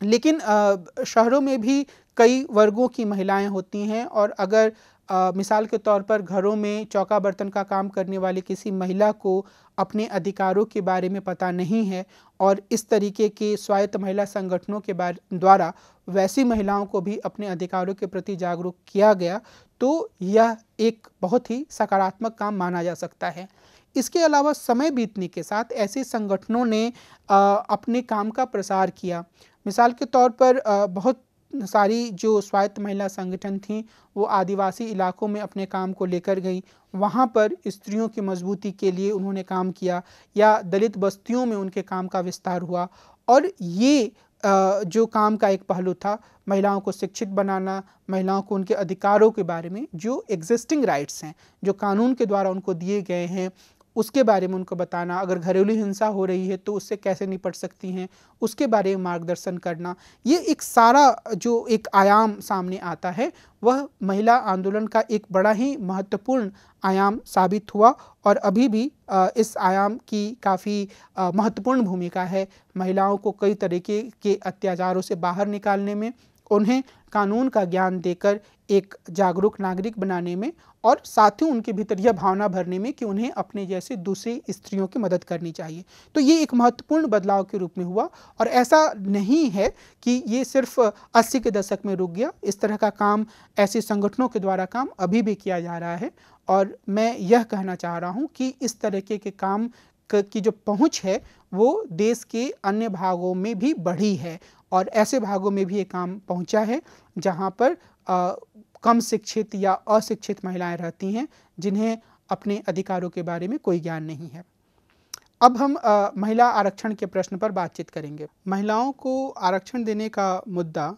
लेकिन शहरों में भी कई वर्गों की महिलाएं होती हैं और अगर आ, मिसाल के तौर पर घरों में चौका बर्तन का काम करने वाली किसी महिला को अपने अधिकारों के बारे में पता नहीं है और इस तरीके के स्वायत्त महिला संगठनों के बारे द्वारा वैसी महिलाओं को भी अपने अधिकारों के प्रति जागरूक किया गया तो यह एक बहुत ही सकारात्मक काम माना जा सकता है इसके अलावा समय बीतने के साथ ऐसे संगठनों ने आ, अपने काम का प्रसार किया मिसाल के तौर पर बहुत सारी जो स्वायत्त महिला संगठन थी वो आदिवासी इलाकों में अपने काम को लेकर गई वहाँ पर स्त्रियों की मजबूती के लिए उन्होंने काम किया या दलित बस्तियों में उनके काम का विस्तार हुआ और ये जो काम का एक पहलू था महिलाओं को शिक्षित बनाना महिलाओं को उनके अधिकारों के बारे में जो एग्जिस्टिंग राइट्स हैं जो कानून के द्वारा उनको दिए गए हैं उसके बारे में उनको बताना अगर घरेलू हिंसा हो रही है तो उससे कैसे निपट सकती हैं उसके बारे में मार्गदर्शन करना ये एक सारा जो एक आयाम सामने आता है वह महिला आंदोलन का एक बड़ा ही महत्वपूर्ण आयाम साबित हुआ और अभी भी इस आयाम की काफ़ी महत्वपूर्ण भूमिका है महिलाओं को कई तरीके के अत्याचारों से बाहर निकालने में उन्हें कानून का ज्ञान देकर एक जागरूक नागरिक बनाने में और साथ ही उनके भीतर यह भावना भरने में कि उन्हें अपने जैसे दूसरी स्त्रियों की मदद करनी चाहिए तो ये एक महत्वपूर्ण बदलाव के रूप में हुआ और ऐसा नहीं है कि ये सिर्फ 80 के दशक में रुक गया इस तरह का काम ऐसे संगठनों के द्वारा काम अभी भी किया जा रहा है और मैं यह कहना चाह रहा हूँ कि इस तरीके के काम की जो पहुँच है वो देश के अन्य भागों में भी बढ़ी है और ऐसे भागों में भी ये काम पहुंचा है जहां पर आ, कम शिक्षित या अशिक्षित महिलाएं रहती हैं जिन्हें अपने अधिकारों के बारे में कोई ज्ञान नहीं है अब हम आ, महिला आरक्षण के प्रश्न पर बातचीत करेंगे महिलाओं को आरक्षण देने का मुद्दा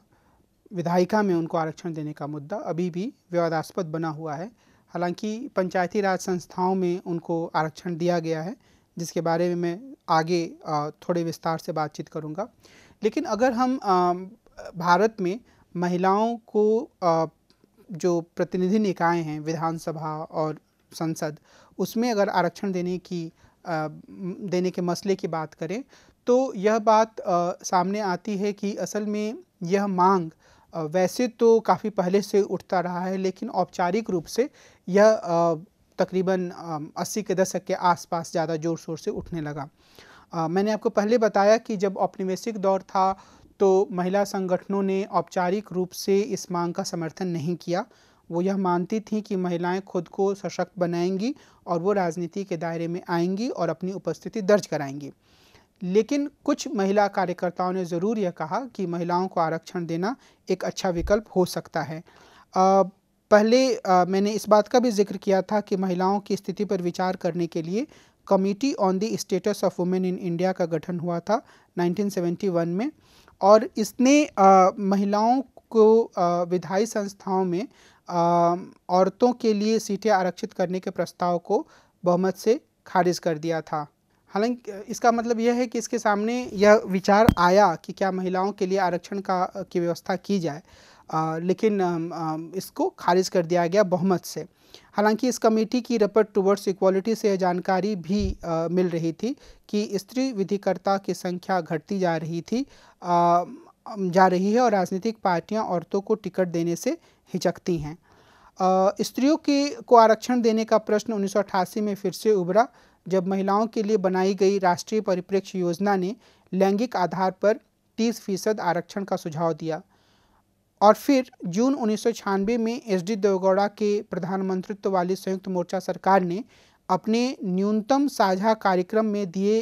विधायिका में उनको आरक्षण देने का मुद्दा अभी भी विवादास्पद बना हुआ है हालांकि पंचायती राज संस्थाओं में उनको आरक्षण दिया गया है जिसके बारे में मैं आगे थोड़े विस्तार से बातचीत करूंगा लेकिन अगर हम भारत में महिलाओं को जो प्रतिनिधि निकाय हैं विधानसभा और संसद उसमें अगर आरक्षण देने की देने के मसले की बात करें तो यह बात सामने आती है कि असल में यह मांग वैसे तो काफ़ी पहले से उठता रहा है लेकिन औपचारिक रूप से यह तकरीबन 80 के दशक के आसपास ज़्यादा ज़ोर शोर से उठने लगा आ, मैंने आपको पहले बताया कि जब औपनिवेशिक दौर था तो महिला संगठनों ने औपचारिक रूप से इस मांग का समर्थन नहीं किया वो यह मानती थी कि महिलाएं खुद को सशक्त बनाएंगी और वो राजनीति के दायरे में आएंगी और अपनी उपस्थिति दर्ज कराएंगी लेकिन कुछ महिला कार्यकर्ताओं ने ज़रूर यह कहा कि महिलाओं को आरक्षण देना एक अच्छा विकल्प हो सकता है आ, पहले आ, मैंने इस बात का भी जिक्र किया था कि महिलाओं की स्थिति पर विचार करने के लिए Committee on the Status of Women in India का गठन हुआ था 1971 में और इसने आ, महिलाओं को विधायी संस्थाओं में आ, औरतों के लिए सीटें आरक्षित करने के प्रस्ताव को बहुमत से खारिज कर दिया था हालांकि इसका मतलब यह है कि इसके सामने यह विचार आया कि क्या महिलाओं के लिए आरक्षण का की व्यवस्था की जाए आ, लेकिन आ, इसको खारिज कर दिया गया बहुमत से हालांकि इस कमेटी की रिपोर्ट टुवर्ड्स इक्वालिटी से यह जानकारी भी आ, मिल रही थी कि स्त्री विधिकर्ता की संख्या घटती जा रही थी आ, जा रही है और राजनीतिक पार्टियां औरतों को टिकट देने से हिचकती हैं स्त्रियों के को आरक्षण देने का प्रश्न उन्नीस में फिर से उभरा जब महिलाओं के लिए बनाई गई राष्ट्रीय परिप्रेक्ष्य योजना ने लैंगिक आधार पर 30 फीसद आरक्षण का सुझाव दिया और फिर जून उन्नीस में एस डी देवगौड़ा के प्रधानमंत्रित्व वाली संयुक्त मोर्चा सरकार ने अपने न्यूनतम साझा कार्यक्रम में दिए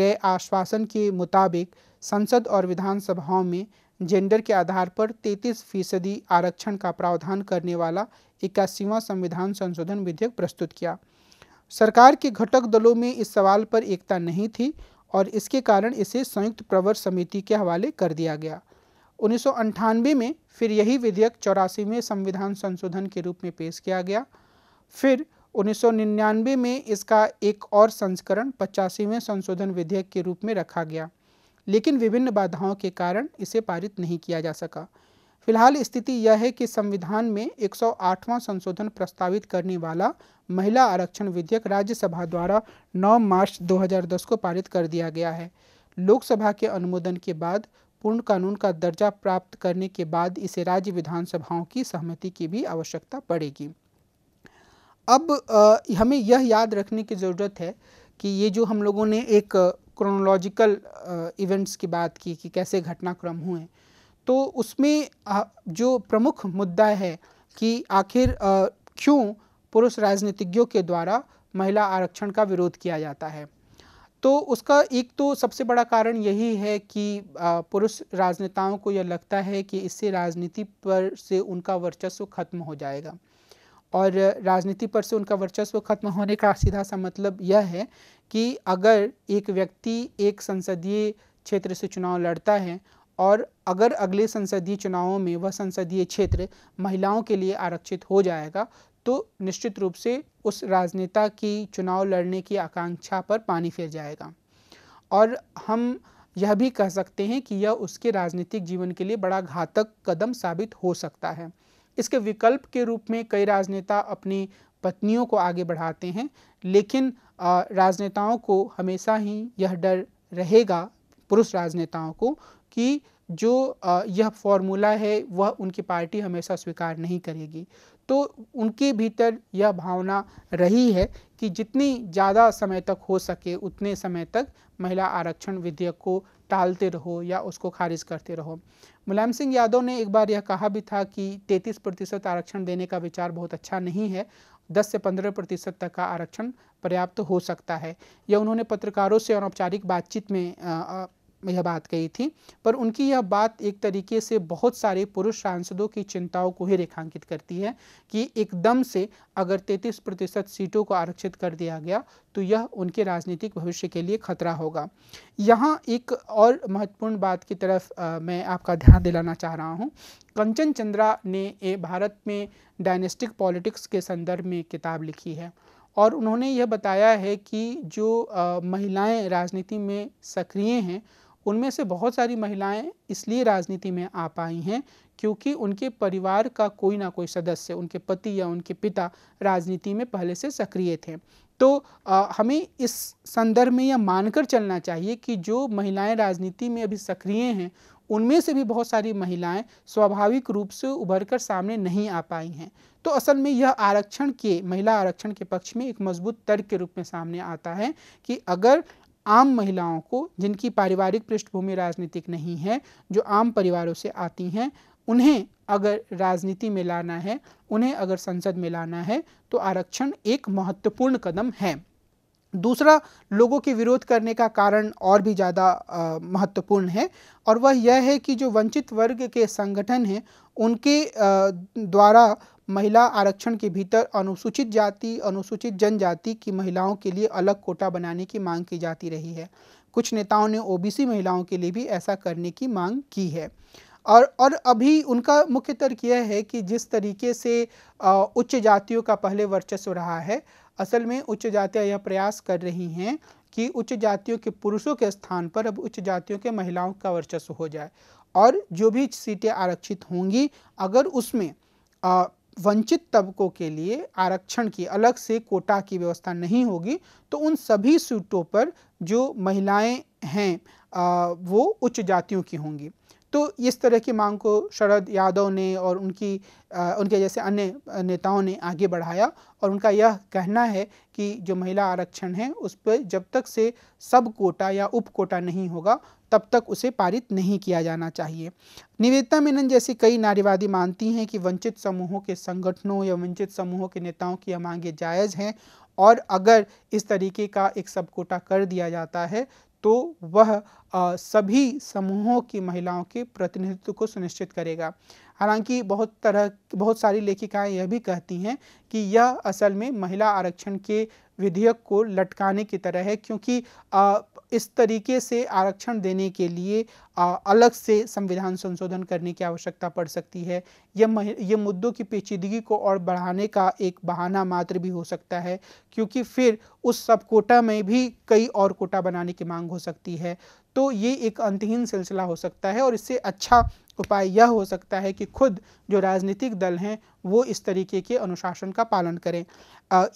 गए आश्वासन के मुताबिक संसद और विधानसभाओं में जेंडर के आधार पर 33 फीसदी आरक्षण का प्रावधान करने वाला इक्यासीवा संविधान संशोधन विधेयक प्रस्तुत किया सरकार के घटक दलों में इस सवाल पर एकता नहीं थी और इसके कारण इसे संयुक्त प्रवर समिति के हवाले कर दिया गया उन्नीस में फिर यही विधेयक चौरासीवें संविधान संशोधन के रूप में पेश किया गया फिर 1999 में इसका एक और संस्करण पचासीवें संशोधन विधेयक के रूप में रखा गया लेकिन विभिन्न बाधाओं के कारण इसे पारित नहीं किया जा सका फिलहाल स्थिति यह है कि संविधान में 108वां संशोधन प्रस्तावित करने वाला महिला आरक्षण विधेयक राज्यसभा द्वारा 9 मार्च 2010 को पारित कर दिया गया है लोकसभा के अनुमोदन के बाद पूर्ण कानून का दर्जा प्राप्त करने के बाद इसे राज्य विधानसभाओं की सहमति की भी आवश्यकता पड़ेगी अब आ, हमें यह याद रखने की ज़रूरत है कि ये जो हम लोगों ने एक क्रोनोलॉजिकल इवेंट्स की बात की कि कैसे घटनाक्रम हुए तो उसमें आ, जो प्रमुख मुद्दा है कि आखिर क्यों पुरुष राजनीतिज्ञों के द्वारा महिला आरक्षण का विरोध किया जाता है तो उसका एक तो सबसे बड़ा कारण यही है कि पुरुष राजनेताओं को यह लगता है कि इससे राजनीति पर से उनका वर्चस्व खत्म हो जाएगा और राजनीति पर से उनका वर्चस्व खत्म होने का सीधा सा मतलब यह है कि अगर एक व्यक्ति एक संसदीय क्षेत्र से चुनाव लड़ता है और अगर अगले संसदीय चुनावों में वह संसदीय क्षेत्र महिलाओं के लिए आरक्षित हो जाएगा तो निश्चित रूप से उस राजनेता की चुनाव लड़ने की आकांक्षा पर पानी फिर जाएगा और हम यह भी कह सकते हैं कि यह उसके राजनीतिक जीवन के लिए बड़ा घातक कदम साबित हो सकता है इसके विकल्प के रूप में कई राजनेता अपनी पत्नियों को आगे बढ़ाते हैं लेकिन राजनेताओं को हमेशा ही यह डर रहेगा पुरुष राजनेताओं को कि जो यह फॉर्मूला है वह उनकी पार्टी हमेशा स्वीकार नहीं करेगी तो उनके भीतर यह भावना रही है कि जितनी ज़्यादा समय तक हो सके उतने समय तक महिला आरक्षण विधेयक को टालते रहो या उसको खारिज करते रहो मुलायम सिंह यादव ने एक बार यह कहा भी था कि 33 प्रतिशत आरक्षण देने का विचार बहुत अच्छा नहीं है 10 से 15 प्रतिशत तक का आरक्षण पर्याप्त हो सकता है यह उन्होंने पत्रकारों से अनौपचारिक बातचीत में आ, आ, यह बात कही थी पर उनकी यह बात एक तरीके से बहुत सारे पुरुष सांसदों की चिंताओं को ही रेखांकित करती है कि एकदम से अगर 33 प्रतिशत सीटों को आरक्षित कर दिया गया तो यह उनके राजनीतिक भविष्य के लिए खतरा होगा यहाँ एक और महत्वपूर्ण बात की तरफ आ, मैं आपका ध्यान दिलाना चाह रहा हूँ कंचन चंद्रा ने भारत में डायनेस्टिक पॉलिटिक्स के संदर्भ में किताब लिखी है और उन्होंने यह बताया है कि जो महिलाएं राजनीति में सक्रिय हैं उनमें से बहुत सारी महिलाएं इसलिए राजनीति में आ पाई हैं क्योंकि उनके परिवार का कोई ना कोई सदस्य उनके पति या उनके पिता राजनीति में पहले से सक्रिय थे तो आ, हमें इस संदर्भ में यह मानकर चलना चाहिए कि जो महिलाएं राजनीति में अभी सक्रिय हैं उनमें से भी बहुत सारी महिलाएं स्वाभाविक रूप से उभर कर सामने नहीं आ पाई हैं तो असल में यह आरक्षण के महिला आरक्षण के पक्ष में एक मजबूत तर्क के रूप में सामने आता है कि अगर आम महिलाओं को जिनकी पारिवारिक पृष्ठभूमि राजनीतिक नहीं है जो आम परिवारों से आती हैं उन्हें अगर राजनीति में लाना है उन्हें अगर संसद में लाना है तो आरक्षण एक महत्वपूर्ण कदम है दूसरा लोगों के विरोध करने का कारण और भी ज़्यादा महत्वपूर्ण है और वह यह है कि जो वंचित वर्ग के संगठन हैं उनके द्वारा महिला आरक्षण के भीतर अनुसूचित जाति अनुसूचित जनजाति की महिलाओं के लिए अलग कोटा बनाने की मांग की जाती रही है कुछ नेताओं ने ओबीसी महिलाओं के लिए भी ऐसा करने की मांग की है और और अभी उनका मुख्य तर्क यह है कि जिस तरीके से उच्च जातियों का पहले वर्चस्व रहा है असल में उच्च जातियाँ यह प्रयास कर रही हैं कि उच्च जातियों के पुरुषों के स्थान पर अब उच्च जातियों के महिलाओं का वर्चस्व हो जाए और जो भी सीटें आरक्षित होंगी अगर उसमें वंचित तबकों के लिए आरक्षण की अलग से कोटा की व्यवस्था नहीं होगी तो उन सभी सीटों पर जो महिलाएं हैं आ, वो उच्च जातियों की होंगी तो इस तरह की मांग को शरद यादव ने और उनकी आ, उनके जैसे अन्य नेताओं ने आगे बढ़ाया और उनका यह कहना है कि जो महिला आरक्षण है उस पर जब तक से सब कोटा या उप कोटा नहीं होगा तब तक उसे पारित नहीं किया जाना चाहिए निवेदिता मेनन जैसी कई नारीवादी मानती हैं कि वंचित समूहों के संगठनों या वंचित समूहों के नेताओं की मांगें जायज़ हैं और अगर इस तरीके का एक सब कोटा कर दिया जाता है तो वह सभी समूहों की महिलाओं के प्रतिनिधित्व को सुनिश्चित करेगा हालांकि बहुत तरह बहुत सारी लेखिकाएं यह भी कहती हैं कि यह असल में महिला आरक्षण के विधेयक को लटकाने की तरह है क्योंकि आ, इस तरीके से आरक्षण देने के लिए आ, अलग से संविधान संशोधन करने की आवश्यकता पड़ सकती है यह ये मुद्दों की पेचीदगी को और बढ़ाने का एक बहाना मात्र भी हो सकता है क्योंकि फिर उस सब कोटा में भी कई और कोटा बनाने की मांग हो सकती है तो ये एक अंतहीन सिलसिला हो सकता है और इससे अच्छा उपाय यह हो सकता है कि खुद जो राजनीतिक दल हैं वो इस तरीके के अनुशासन का पालन करें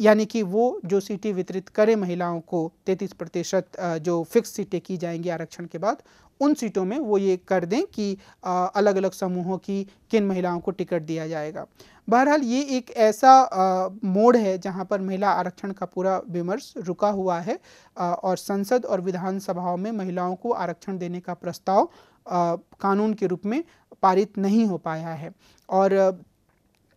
यानी कि वो जो सीटें वितरित करें महिलाओं को 33 प्रतिशत जो फिक्स सीटें की जाएंगी आरक्षण के बाद उन सीटों में वो ये कर दें कि आ, अलग अलग समूहों की किन महिलाओं को टिकट दिया जाएगा बहरहाल ये एक ऐसा मोड़ है जहाँ पर महिला आरक्षण का पूरा विमर्श रुका हुआ है आ, और संसद और विधानसभाओं में महिलाओं को आरक्षण देने का प्रस्ताव कानून के रूप में पारित नहीं हो पाया है और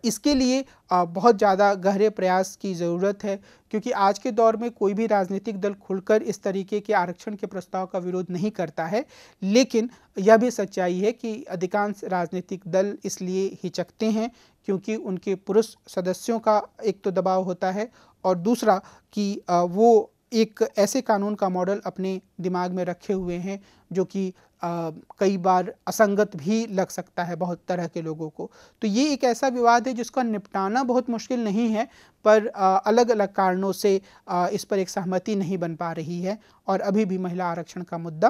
इसके लिए बहुत ज़्यादा गहरे प्रयास की ज़रूरत है क्योंकि आज के दौर में कोई भी राजनीतिक दल खुलकर इस तरीके के आरक्षण के प्रस्ताव का विरोध नहीं करता है लेकिन यह भी सच्चाई है कि अधिकांश राजनीतिक दल इसलिए हिचकते हैं क्योंकि उनके पुरुष सदस्यों का एक तो दबाव होता है और दूसरा कि वो एक ऐसे कानून का मॉडल अपने दिमाग में रखे हुए हैं जो कि कई बार असंगत भी लग सकता है बहुत तरह के लोगों को तो ये एक ऐसा विवाद है जिसका निपटाना बहुत मुश्किल नहीं है पर अलग अलग कारणों से इस पर एक सहमति नहीं बन पा रही है और अभी भी महिला आरक्षण का मुद्दा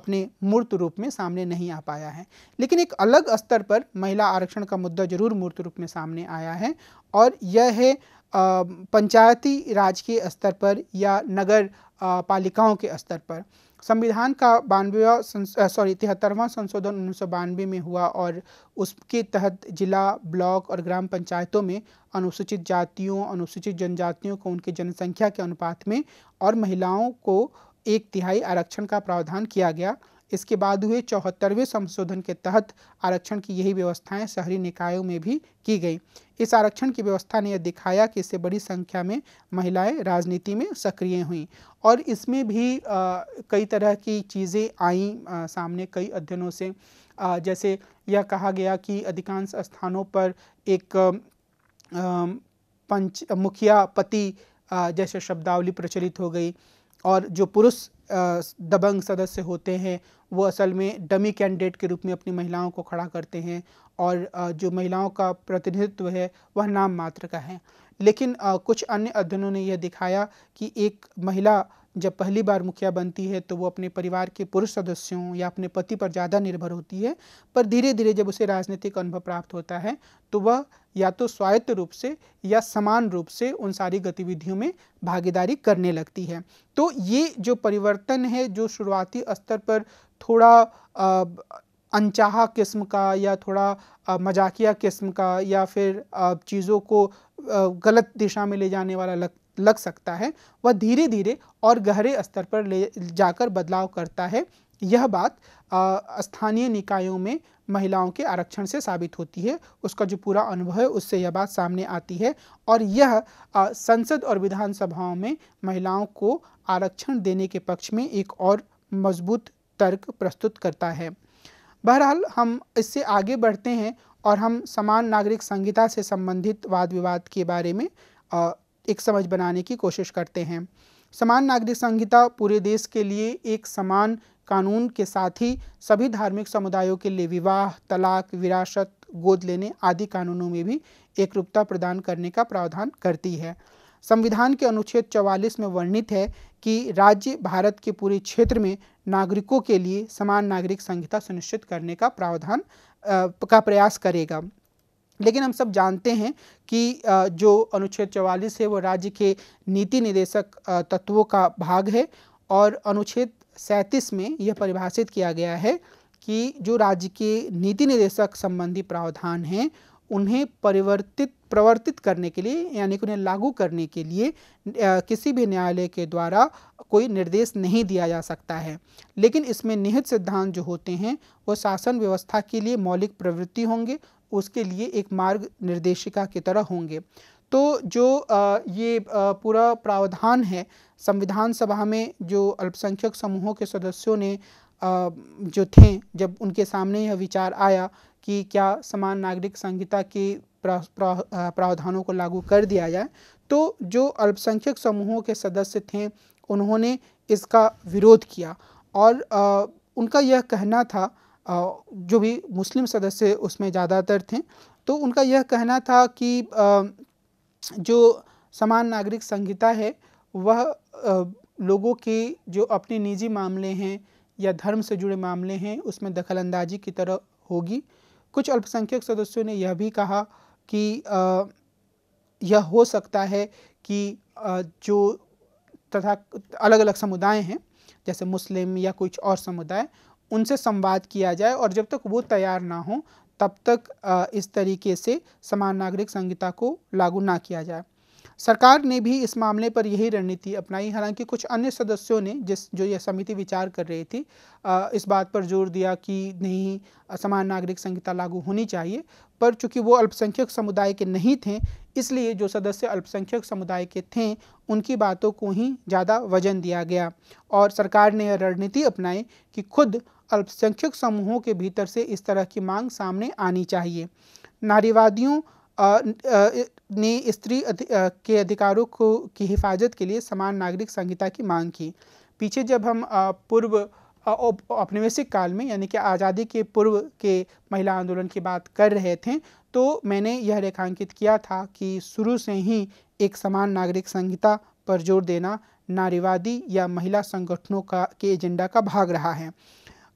अपने मूर्त रूप में सामने नहीं आ पाया है लेकिन एक अलग स्तर पर महिला आरक्षण का मुद्दा जरूर मूर्त रूप में सामने आया है और यह है पंचायती राज के स्तर पर या नगर पालिकाओं के स्तर पर संविधान का बानवे सॉरी तिहत्तरवां संशोधन उन्नीस में हुआ और उसके तहत जिला ब्लॉक और ग्राम पंचायतों में अनुसूचित जातियों अनुसूचित जनजातियों को उनकी जनसंख्या के अनुपात में और महिलाओं को एक तिहाई आरक्षण का प्रावधान किया गया इसके बाद हुए चौहत्तरवें संशोधन के तहत आरक्षण की यही व्यवस्थाएं शहरी निकायों में भी की गई इस आरक्षण की व्यवस्था ने यह दिखाया कि इससे बड़ी संख्या में महिलाएं राजनीति में सक्रिय हुई और इसमें भी आ, कई तरह की चीज़ें आईं सामने कई अध्ययनों से आ, जैसे यह कहा गया कि अधिकांश स्थानों पर एक आ, पंच मुखिया पति जैसे शब्दावली प्रचलित हो गई और जो पुरुष दबंग सदस्य होते हैं वो असल में डमी कैंडिडेट के रूप में अपनी महिलाओं को खड़ा करते हैं और जो महिलाओं का प्रतिनिधित्व है वह नाम मात्र का है लेकिन कुछ अन्य अध्ययनों ने यह दिखाया कि एक महिला जब पहली बार मुखिया बनती है तो वो अपने परिवार के पुरुष सदस्यों या अपने पति पर ज़्यादा निर्भर होती है पर धीरे धीरे जब उसे राजनीतिक अनुभव प्राप्त होता है तो वह या तो स्वायत्त रूप से या समान रूप से उन सारी गतिविधियों में भागीदारी करने लगती है तो ये जो परिवर्तन है जो शुरुआती स्तर पर थोड़ा अनचाह अनचाहा किस्म का या थोड़ा मजाकिया किस्म का या फिर चीज़ों को गलत दिशा में ले जाने वाला लग लग सकता है वह धीरे धीरे और गहरे स्तर पर ले जाकर बदलाव करता है यह बात स्थानीय निकायों में महिलाओं के आरक्षण से साबित होती है उसका जो पूरा अनुभव है उससे यह बात सामने आती है और यह संसद और विधानसभाओं में महिलाओं को आरक्षण देने के पक्ष में एक और मजबूत तर्क प्रस्तुत करता है बहरहाल हम इससे आगे बढ़ते हैं और हम समान नागरिक संहिता से संबंधित वाद विवाद के बारे में एक समझ बनाने की कोशिश करते हैं समान नागरिक संहिता पूरे देश के लिए एक समान कानून के साथ ही सभी धार्मिक समुदायों के लिए विवाह तलाक विरासत गोद लेने आदि कानूनों में भी एक रूपता प्रदान करने का प्रावधान करती है संविधान के अनुच्छेद 44 में वर्णित है कि राज्य भारत के पूरे क्षेत्र में नागरिकों के लिए समान नागरिक संहिता सुनिश्चित करने का प्रावधान का प्रयास करेगा लेकिन हम सब जानते हैं कि जो अनुच्छेद चवालीस है वो राज्य के नीति निदेशक तत्वों का भाग है और अनुच्छेद सैंतीस में यह परिभाषित किया गया है कि जो राज्य के नीति निदेशक संबंधी प्रावधान हैं उन्हें परिवर्तित प्रवर्तित करने के लिए यानी कि उन्हें लागू करने के लिए किसी भी न्यायालय के द्वारा कोई निर्देश नहीं दिया जा सकता है लेकिन इसमें निहित सिद्धांत जो होते हैं वो शासन व्यवस्था के लिए मौलिक प्रवृत्ति होंगे उसके लिए एक मार्ग निर्देशिका की तरह होंगे तो जो ये पूरा प्रावधान है संविधान सभा में जो अल्पसंख्यक समूहों के सदस्यों ने जो थे जब उनके सामने यह विचार आया कि क्या समान नागरिक संहिता के प्रावधानों को लागू कर दिया जाए तो जो अल्पसंख्यक समूहों के सदस्य थे उन्होंने इसका विरोध किया और उनका यह कहना था जो भी मुस्लिम सदस्य उसमें ज़्यादातर थे तो उनका यह कहना था कि जो समान नागरिक संहिता है वह लोगों की जो अपने निजी मामले हैं या धर्म से जुड़े मामले हैं उसमें दखलंदाजी की तरह होगी कुछ अल्पसंख्यक सदस्यों ने यह भी कहा कि यह हो सकता है कि जो तथा अलग अलग समुदाय हैं जैसे मुस्लिम या कुछ और समुदाय उनसे संवाद किया जाए और जब तक वो तैयार ना हो तब तक इस तरीके से समान नागरिक संहिता को लागू ना किया जाए सरकार ने भी इस मामले पर यही रणनीति अपनाई हालांकि कुछ अन्य सदस्यों ने जिस जो यह समिति विचार कर रही थी इस बात पर जोर दिया कि नहीं समान नागरिक संहिता लागू होनी चाहिए पर चूंकि वो अल्पसंख्यक समुदाय के नहीं थे इसलिए जो सदस्य अल्पसंख्यक समुदाय के थे उनकी बातों को ही ज़्यादा वजन दिया गया और सरकार ने यह रणनीति अपनाई कि खुद अल्पसंख्यक समूहों के भीतर से इस तरह की मांग सामने आनी चाहिए नारीवादियों ने स्त्री के अधिकारों को की हिफाजत के लिए समान नागरिक संहिता की मांग की पीछे जब हम पूर्व औपनिवेशिक काल में यानी कि आज़ादी के पूर्व के महिला आंदोलन की बात कर रहे थे तो मैंने यह रेखांकित किया था कि शुरू से ही एक समान नागरिक संहिता पर जोर देना नारीवादी या महिला संगठनों का के एजेंडा का भाग रहा है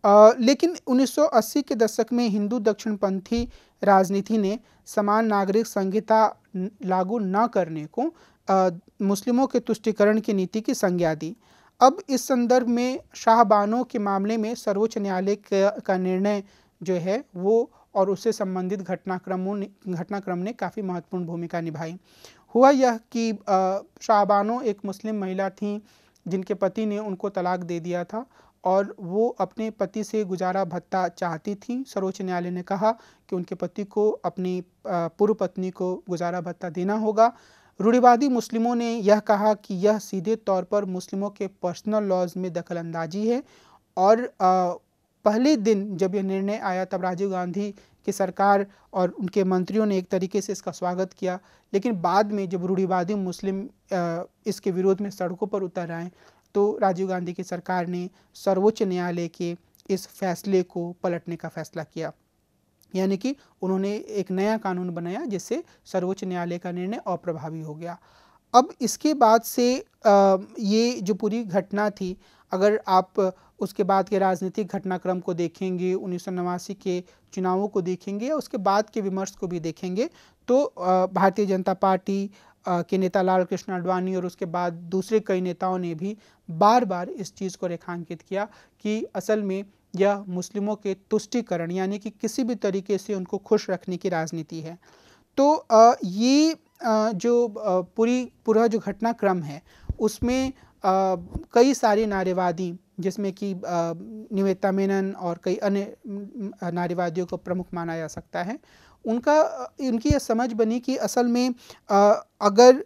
आ, लेकिन 1980 के दशक में हिंदू दक्षिणपंथी राजनीति ने समान नागरिक संहिता लागू न करने को आ, मुस्लिमों के तुष्टिकरण की नीति की संज्ञा दी अब इस संदर्भ में शाहबानों के मामले में सर्वोच्च न्यायालय का निर्णय जो है वो और उससे संबंधित घटनाक्रमों ने घटनाक्रम ने काफ़ी महत्वपूर्ण भूमिका निभाई हुआ यह कि शाहबानों एक मुस्लिम महिला थीं जिनके पति ने उनको तलाक दे दिया था और वो अपने पति से गुजारा भत्ता चाहती थी सर्वोच्च न्यायालय ने कहा कि उनके पति को अपनी पूर्व पत्नी को गुजारा भत्ता देना होगा रूढ़िवादी मुस्लिमों ने यह कहा कि यह सीधे तौर पर मुस्लिमों के पर्सनल लॉज में दखल अंदाजी है और पहले दिन जब यह निर्णय आया तब राजीव गांधी की सरकार और उनके मंत्रियों ने एक तरीके से इसका स्वागत किया लेकिन बाद में जब रूढ़िवादी मुस्लिम इसके विरोध में सड़कों पर उतर आए तो राजीव गांधी की सरकार ने सर्वोच्च न्यायालय के इस फैसले को पलटने का फैसला किया यानी कि उन्होंने एक नया कानून बनाया जिससे सर्वोच्च न्यायालय का निर्णय अप्रभावी हो गया अब इसके बाद से ये जो पूरी घटना थी अगर आप उसके बाद के राजनीतिक घटनाक्रम को देखेंगे उन्नीस के चुनावों को देखेंगे या उसके बाद के विमर्श को भी देखेंगे तो भारतीय जनता पार्टी के नेता लाल कृष्ण आडवाणी और उसके बाद दूसरे कई नेताओं ने भी बार बार इस चीज़ को रेखांकित किया कि असल में यह मुस्लिमों के तुष्टिकरण यानी कि किसी भी तरीके से उनको खुश रखने की राजनीति है तो ये जो पूरी पूरा जो घटनाक्रम है उसमें कई सारे नारेवादी जिसमें कि निवेता मेनन और कई अन्य नारीवादियों को प्रमुख माना जा सकता है उनका उनकी यह समझ बनी कि असल में अगर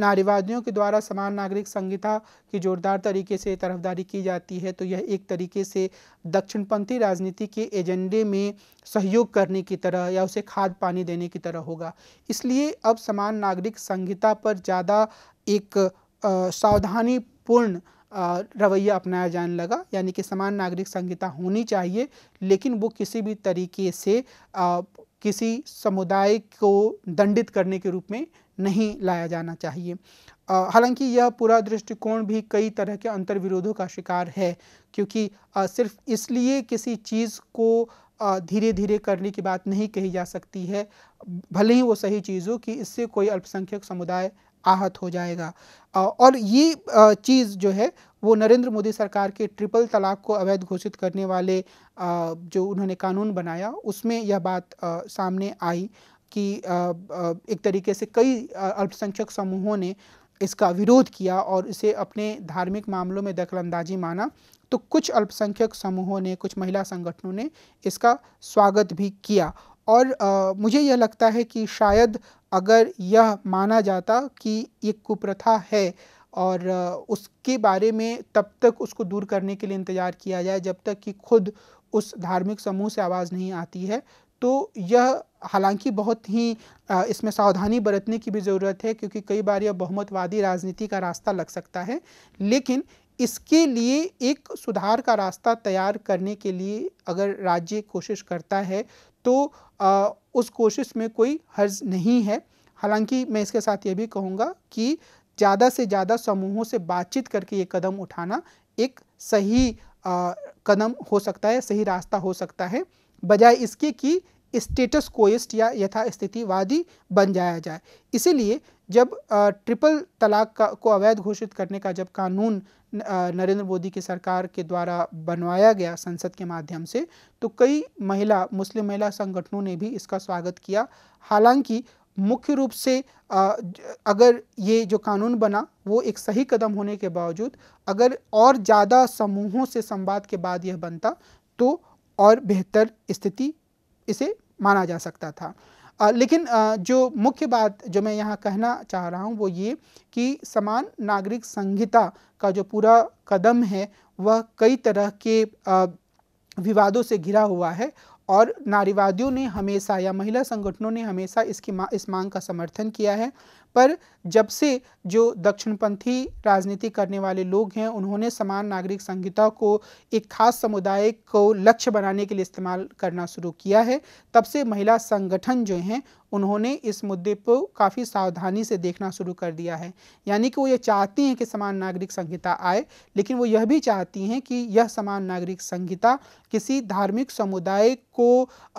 नारीवादियों के द्वारा समान नागरिक संहिता की जोरदार तरीके से तरफदारी की जाती है तो यह एक तरीके से दक्षिणपंथी राजनीति के एजेंडे में सहयोग करने की तरह या उसे खाद पानी देने की तरह होगा इसलिए अब समान नागरिक संहिता पर ज़्यादा एक सावधानीपूर्ण रवैया अपनाया जाने लगा यानी कि समान नागरिक संहिता होनी चाहिए लेकिन वो किसी भी तरीके से आ, किसी समुदाय को दंडित करने के रूप में नहीं लाया जाना चाहिए हालांकि यह पूरा दृष्टिकोण भी कई तरह के अंतर्विरोधों का शिकार है क्योंकि आ, सिर्फ इसलिए किसी चीज़ को धीरे धीरे करने की बात नहीं कही जा सकती है भले ही वो सही चीज़ हो कि इससे कोई अल्पसंख्यक समुदाय आहत हो जाएगा और ये चीज़ जो है वो नरेंद्र मोदी सरकार के ट्रिपल तलाक को अवैध घोषित करने वाले जो उन्होंने कानून बनाया उसमें यह बात सामने आई कि एक तरीके से कई अल्पसंख्यक समूहों ने इसका विरोध किया और इसे अपने धार्मिक मामलों में दखलंदाजी माना तो कुछ अल्पसंख्यक समूहों ने कुछ महिला संगठनों ने इसका स्वागत भी किया और आ, मुझे यह लगता है कि शायद अगर यह माना जाता कि एक कुप्रथा है और उसके बारे में तब तक उसको दूर करने के लिए इंतज़ार किया जाए जब तक कि खुद उस धार्मिक समूह से आवाज़ नहीं आती है तो यह हालांकि बहुत ही इसमें सावधानी बरतने की भी ज़रूरत है क्योंकि कई बार यह बहुमतवादी राजनीति का रास्ता लग सकता है लेकिन इसके लिए एक सुधार का रास्ता तैयार करने के लिए अगर राज्य कोशिश करता है तो आ, उस कोशिश में कोई हर्ज नहीं है हालांकि मैं इसके साथ ये भी कहूँगा कि ज़्यादा से ज़्यादा समूहों से बातचीत करके ये कदम उठाना एक सही आ, कदम हो सकता है सही रास्ता हो सकता है बजाय इसके कि स्टेटस कोइस्ट या यथास्थितिवादी बन जाया जाए इसीलिए जब ट्रिपल तलाक का को अवैध घोषित करने का जब कानून नरेंद्र मोदी की सरकार के द्वारा बनवाया गया संसद के माध्यम से तो कई महिला मुस्लिम महिला संगठनों ने भी इसका स्वागत किया हालांकि मुख्य रूप से अगर ये जो कानून बना वो एक सही कदम होने के बावजूद अगर और ज़्यादा समूहों से संवाद के बाद यह बनता तो और बेहतर स्थिति इसे माना जा सकता था लेकिन जो मुख्य बात जो मैं यहाँ कहना चाह रहा हूँ वो ये कि समान नागरिक संहिता का जो पूरा कदम है वह कई तरह के विवादों से घिरा हुआ है और नारीवादियों ने हमेशा या महिला संगठनों ने हमेशा इसकी मा, इस मांग का समर्थन किया है पर जब से जो दक्षिणपंथी राजनीति करने वाले लोग हैं उन्होंने समान नागरिक संहिता को एक खास समुदाय को लक्ष्य बनाने के लिए इस्तेमाल करना शुरू किया है तब से महिला संगठन जो हैं उन्होंने इस मुद्दे को काफ़ी सावधानी से देखना शुरू कर दिया है यानी कि वो ये चाहती हैं कि समान नागरिक संहिता आए लेकिन वो यह भी चाहती हैं कि यह समान नागरिक संहिता किसी धार्मिक समुदाय को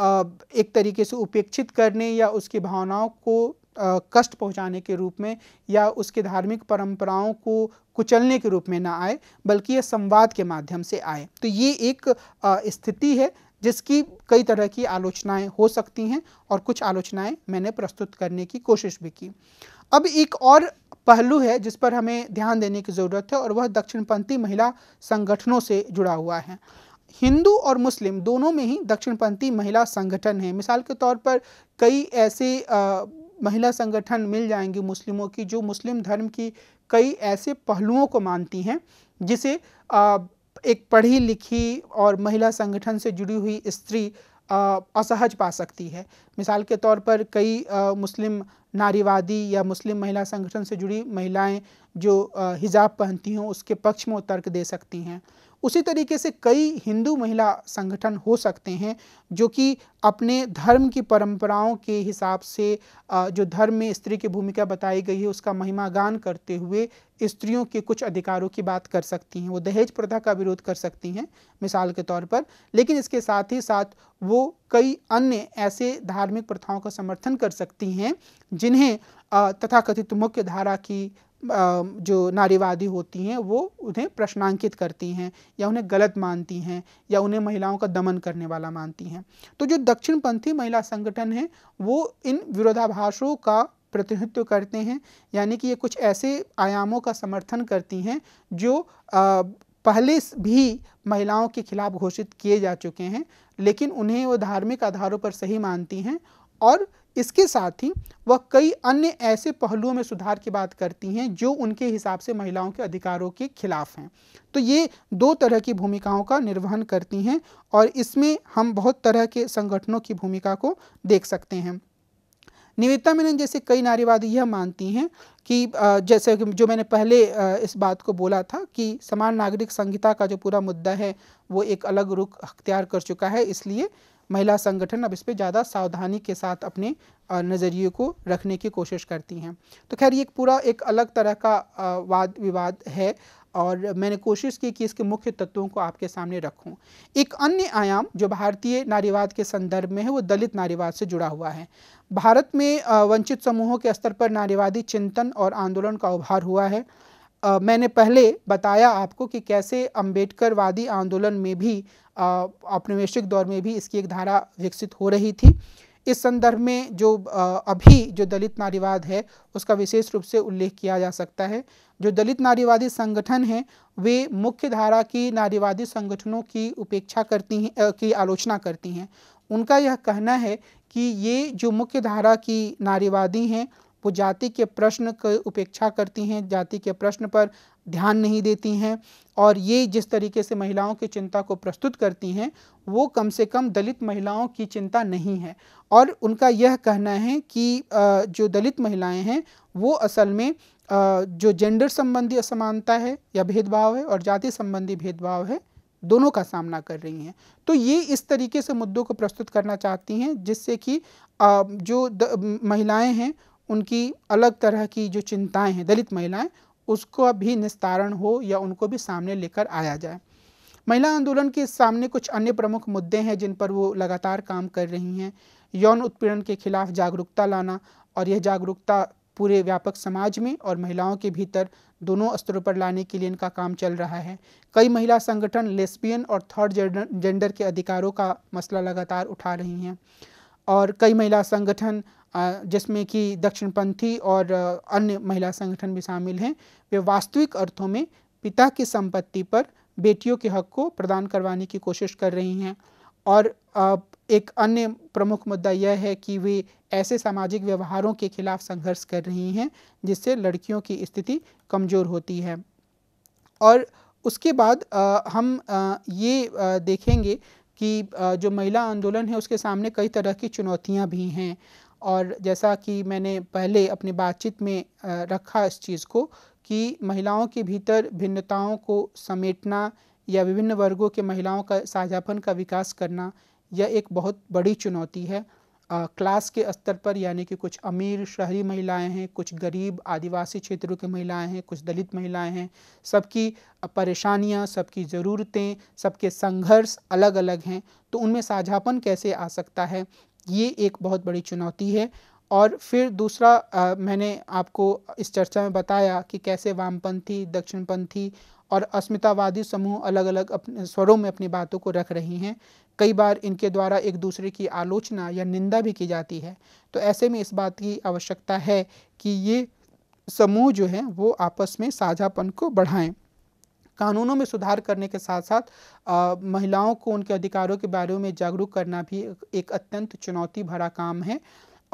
एक तरीके से उपेक्षित करने या उसकी भावनाओं को कष्ट पहुंचाने के रूप में या उसके धार्मिक परंपराओं को कुचलने के रूप में ना आए बल्कि ये संवाद के माध्यम से आए तो ये एक स्थिति है जिसकी कई तरह की आलोचनाएं हो सकती हैं और कुछ आलोचनाएं मैंने प्रस्तुत करने की कोशिश भी की अब एक और पहलू है जिस पर हमें ध्यान देने की ज़रूरत है और वह दक्षिणपंथी महिला संगठनों से जुड़ा हुआ है हिंदू और मुस्लिम दोनों में ही दक्षिणपंथी महिला संगठन हैं मिसाल के तौर पर कई ऐसे आ, महिला संगठन मिल जाएंगी मुस्लिमों की जो मुस्लिम धर्म की कई ऐसे पहलुओं को मानती हैं जिसे एक पढ़ी लिखी और महिला संगठन से जुड़ी हुई स्त्री असहज पा सकती है मिसाल के तौर पर कई मुस्लिम नारीवादी या मुस्लिम महिला संगठन से जुड़ी महिलाएं जो हिजाब पहनती हैं उसके पक्ष में तर्क दे सकती हैं उसी तरीके से कई हिंदू महिला संगठन हो सकते हैं जो कि अपने धर्म की परंपराओं के हिसाब से जो धर्म में स्त्री की भूमिका बताई गई है उसका महिमा गान करते हुए स्त्रियों के कुछ अधिकारों की बात कर सकती हैं वो दहेज प्रथा का विरोध कर सकती हैं मिसाल के तौर पर लेकिन इसके साथ ही साथ वो कई अन्य ऐसे धार्मिक प्रथाओं का समर्थन कर सकती हैं जिन्हें तथाकथित मुख्य धारा की जो नारीवादी होती हैं वो उन्हें प्रश्नांकित करती हैं या उन्हें गलत मानती हैं या उन्हें महिलाओं का दमन करने वाला मानती हैं तो जो दक्षिणपंथी महिला संगठन हैं वो इन विरोधाभासों का प्रतिनिधित्व करते हैं यानी कि ये कुछ ऐसे आयामों का समर्थन करती हैं जो आ, पहले भी महिलाओं के खिलाफ घोषित किए जा चुके हैं लेकिन उन्हें वो धार्मिक आधारों पर सही मानती हैं और इसके साथ ही वह कई अन्य ऐसे पहलुओं में सुधार की बात करती हैं जो उनके हिसाब से महिलाओं के अधिकारों के खिलाफ हैं तो ये दो तरह की भूमिकाओं का निर्वहन करती हैं और इसमें हम बहुत तरह के संगठनों की भूमिका को देख सकते हैं निवेदिता मेनन जैसे कई नारीवादी यह मानती हैं कि जैसे जो मैंने पहले इस बात को बोला था कि समान नागरिक संहिता का जो पूरा मुद्दा है वो एक अलग रुख अख्तियार कर चुका है इसलिए महिला संगठन अब इस पर ज़्यादा सावधानी के साथ अपने नज़रिए को रखने की कोशिश करती हैं तो खैर ये पूरा एक अलग तरह का वाद विवाद है और मैंने कोशिश की कि इसके मुख्य तत्वों को आपके सामने रखूं। एक अन्य आयाम जो भारतीय नारीवाद के संदर्भ में है वो दलित नारीवाद से जुड़ा हुआ है भारत में वंचित समूहों के स्तर पर नारीवादी चिंतन और आंदोलन का उभार हुआ है आ, मैंने पहले बताया आपको कि कैसे अम्बेडकरवादी आंदोलन में भी औपनिवेशिक दौर में भी इसकी एक धारा विकसित हो रही थी इस संदर्भ में जो अभी जो दलित नारीवाद है उसका विशेष रूप से उल्लेख किया जा सकता है जो दलित नारीवादी संगठन हैं वे मुख्य धारा की नारीवादी संगठनों की उपेक्षा करती हैं की आलोचना करती हैं उनका यह कहना है कि ये जो मुख्य धारा की नारीवादी हैं वो जाति के प्रश्न की उपेक्षा करती हैं जाति के प्रश्न पर ध्यान नहीं देती हैं और ये जिस तरीके से महिलाओं की चिंता को प्रस्तुत करती हैं वो कम से कम दलित महिलाओं की चिंता नहीं है और उनका यह कहना है कि जो दलित महिलाएं हैं वो असल में जो जेंडर संबंधी असमानता है या भेदभाव है और जाति संबंधी भेदभाव है दोनों का सामना कर रही हैं तो ये इस तरीके से मुद्दों को प्रस्तुत करना चाहती हैं जिससे कि जो महिलाएं हैं उनकी अलग तरह की जो चिंताएं हैं दलित महिलाएं उसको भी निस्तारण हो या उनको भी सामने लेकर आया जाए महिला आंदोलन के सामने कुछ अन्य प्रमुख मुद्दे हैं जिन पर वो लगातार काम कर रही हैं यौन उत्पीड़न के खिलाफ जागरूकता लाना और यह जागरूकता पूरे व्यापक समाज में और महिलाओं के भीतर दोनों स्तरों पर लाने के लिए इनका काम चल रहा है कई महिला संगठन लेस्बियन और थर्ड जेंडर के अधिकारों का मसला लगातार उठा रही हैं और कई महिला संगठन जिसमें कि दक्षिणपंथी और अन्य महिला संगठन भी शामिल हैं वे वास्तविक अर्थों में पिता की संपत्ति पर बेटियों के हक को प्रदान करवाने की कोशिश कर रही हैं और एक अन्य प्रमुख मुद्दा यह है कि वे ऐसे सामाजिक व्यवहारों के खिलाफ संघर्ष कर रही हैं जिससे लड़कियों की स्थिति कमज़ोर होती है और उसके बाद हम ये देखेंगे कि जो महिला आंदोलन है उसके सामने कई तरह की चुनौतियाँ भी हैं और जैसा कि मैंने पहले अपनी बातचीत में रखा इस चीज़ को कि महिलाओं के भीतर भिन्नताओं को समेटना या विभिन्न वर्गों के महिलाओं का साझापन का विकास करना यह एक बहुत बड़ी चुनौती है आ, क्लास के स्तर पर यानी कि कुछ अमीर शहरी महिलाएं हैं कुछ गरीब आदिवासी क्षेत्रों की महिलाएं हैं कुछ दलित महिलाएं हैं सबकी परेशानियां सबकी ज़रूरतें सबके संघर्ष अलग अलग हैं तो उनमें साझापन कैसे आ सकता है ये एक बहुत बड़ी चुनौती है और फिर दूसरा आ, मैंने आपको इस चर्चा में बताया कि कैसे वामपंथी दक्षिणपंथी और अस्मितावादी समूह अलग अलग अपने स्वरों में अपनी बातों को रख रही हैं कई बार इनके द्वारा एक दूसरे की आलोचना या निंदा भी की जाती है तो ऐसे में इस बात की आवश्यकता है कि ये समूह जो है वो आपस में साझापन को बढ़ाएं कानूनों में सुधार करने के साथ साथ महिलाओं को उनके अधिकारों के बारे में जागरूक करना भी एक अत्यंत चुनौती भरा काम है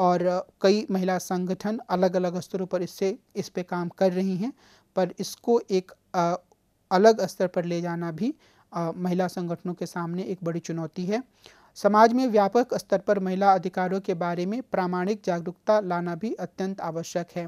और कई महिला संगठन अलग अलग स्तरों पर इससे इस पे काम कर रही हैं पर इसको एक अलग स्तर पर ले जाना भी महिला संगठनों के सामने एक बड़ी चुनौती है समाज में व्यापक स्तर पर महिला अधिकारों के बारे में प्रामाणिक जागरूकता लाना भी अत्यंत आवश्यक है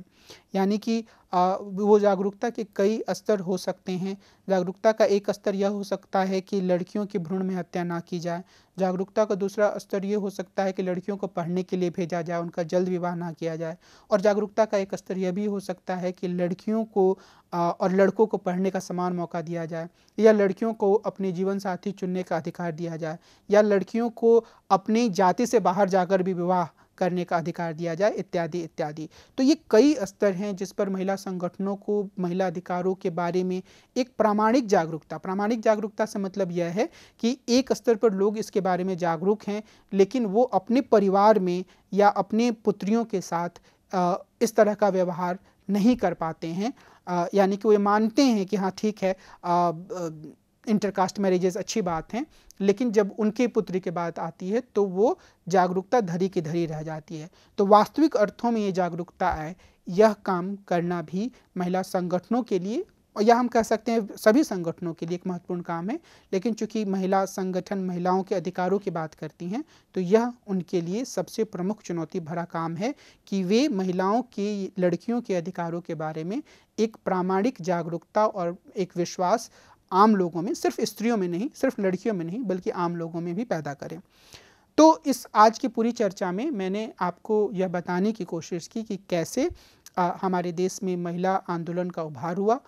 यानी कि आ, वो जागरूकता के कई स्तर हो सकते हैं जागरूकता का एक स्तर यह हो सकता है कि लड़कियों की भ्रूण में हत्या ना की जाए जागरूकता का दूसरा स्तर यह हो सकता है कि लड़कियों को पढ़ने के लिए भेजा जाए उनका जल्द विवाह ना किया जाए और जागरूकता का एक स्तर यह भी हो सकता है कि लड़कियों को आ, और लड़कों को पढ़ने का समान मौका दिया जाए या लड़कियों को अपने जीवन साथी चुनने का अधिकार दिया जाए या लड़कियों को अपनी जाति से बाहर जाकर भी विवाह करने का अधिकार दिया जाए इत्यादि इत्यादि तो ये कई स्तर हैं जिस पर महिला संगठनों को महिला अधिकारों के बारे में एक प्रामाणिक जागरूकता प्रामाणिक जागरूकता से मतलब यह है कि एक स्तर पर लोग इसके बारे में जागरूक हैं लेकिन वो अपने परिवार में या अपने पुत्रियों के साथ इस तरह का व्यवहार नहीं कर पाते हैं यानी कि वे मानते हैं कि हाँ ठीक है आ, आ, इंटरकास्ट मैरिजेस अच्छी बात हैं लेकिन जब उनकी पुत्री की बात आती है तो वो जागरूकता धरी की धरी रह जाती है तो वास्तविक अर्थों में ये जागरूकता आए यह काम करना भी महिला संगठनों के लिए और यह हम कह सकते हैं सभी संगठनों के लिए एक महत्वपूर्ण काम है लेकिन चूंकि महिला संगठन महिलाओं के अधिकारों की बात करती हैं तो यह उनके लिए सबसे प्रमुख चुनौती भरा काम है कि वे महिलाओं की लड़कियों के अधिकारों के बारे में एक प्रामाणिक जागरूकता और एक विश्वास आम लोगों में सिर्फ स्त्रियों में नहीं सिर्फ लड़कियों में नहीं बल्कि आम लोगों में भी पैदा करें तो इस आज की पूरी चर्चा में मैंने आपको यह बताने की कोशिश की कि कैसे आ, हमारे देश में महिला आंदोलन का उभार हुआ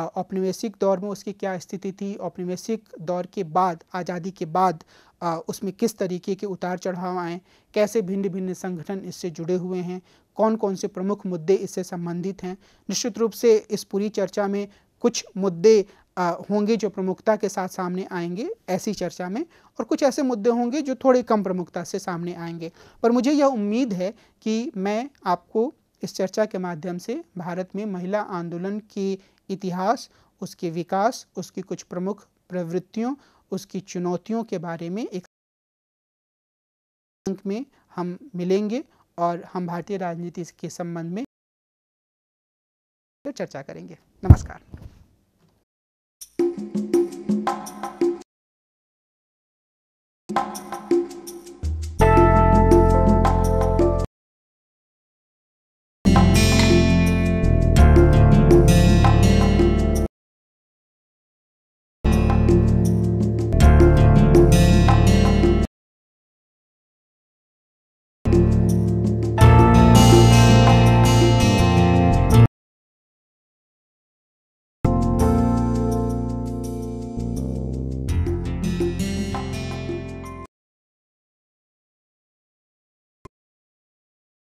औपनिवेशिक दौर में उसकी क्या स्थिति थी औपनिवेशिक दौर के बाद आज़ादी के बाद आ, उसमें किस तरीके के उतार चढ़ाव आए कैसे भिन्न भिन्न संगठन इससे जुड़े हुए हैं कौन कौन से प्रमुख मुद्दे इससे संबंधित हैं निश्चित रूप से इस पूरी चर्चा में कुछ मुद्दे होंगे जो प्रमुखता के साथ सामने आएंगे ऐसी चर्चा में और कुछ ऐसे मुद्दे होंगे जो थोड़े कम प्रमुखता से सामने आएंगे पर मुझे यह उम्मीद है कि मैं आपको इस चर्चा के माध्यम से भारत में महिला आंदोलन के इतिहास उसके विकास उसकी कुछ प्रमुख प्रवृत्तियों उसकी चुनौतियों के बारे में एक अंक में हम मिलेंगे और हम भारतीय राजनीति के संबंध में चर्चा करेंगे नमस्कार you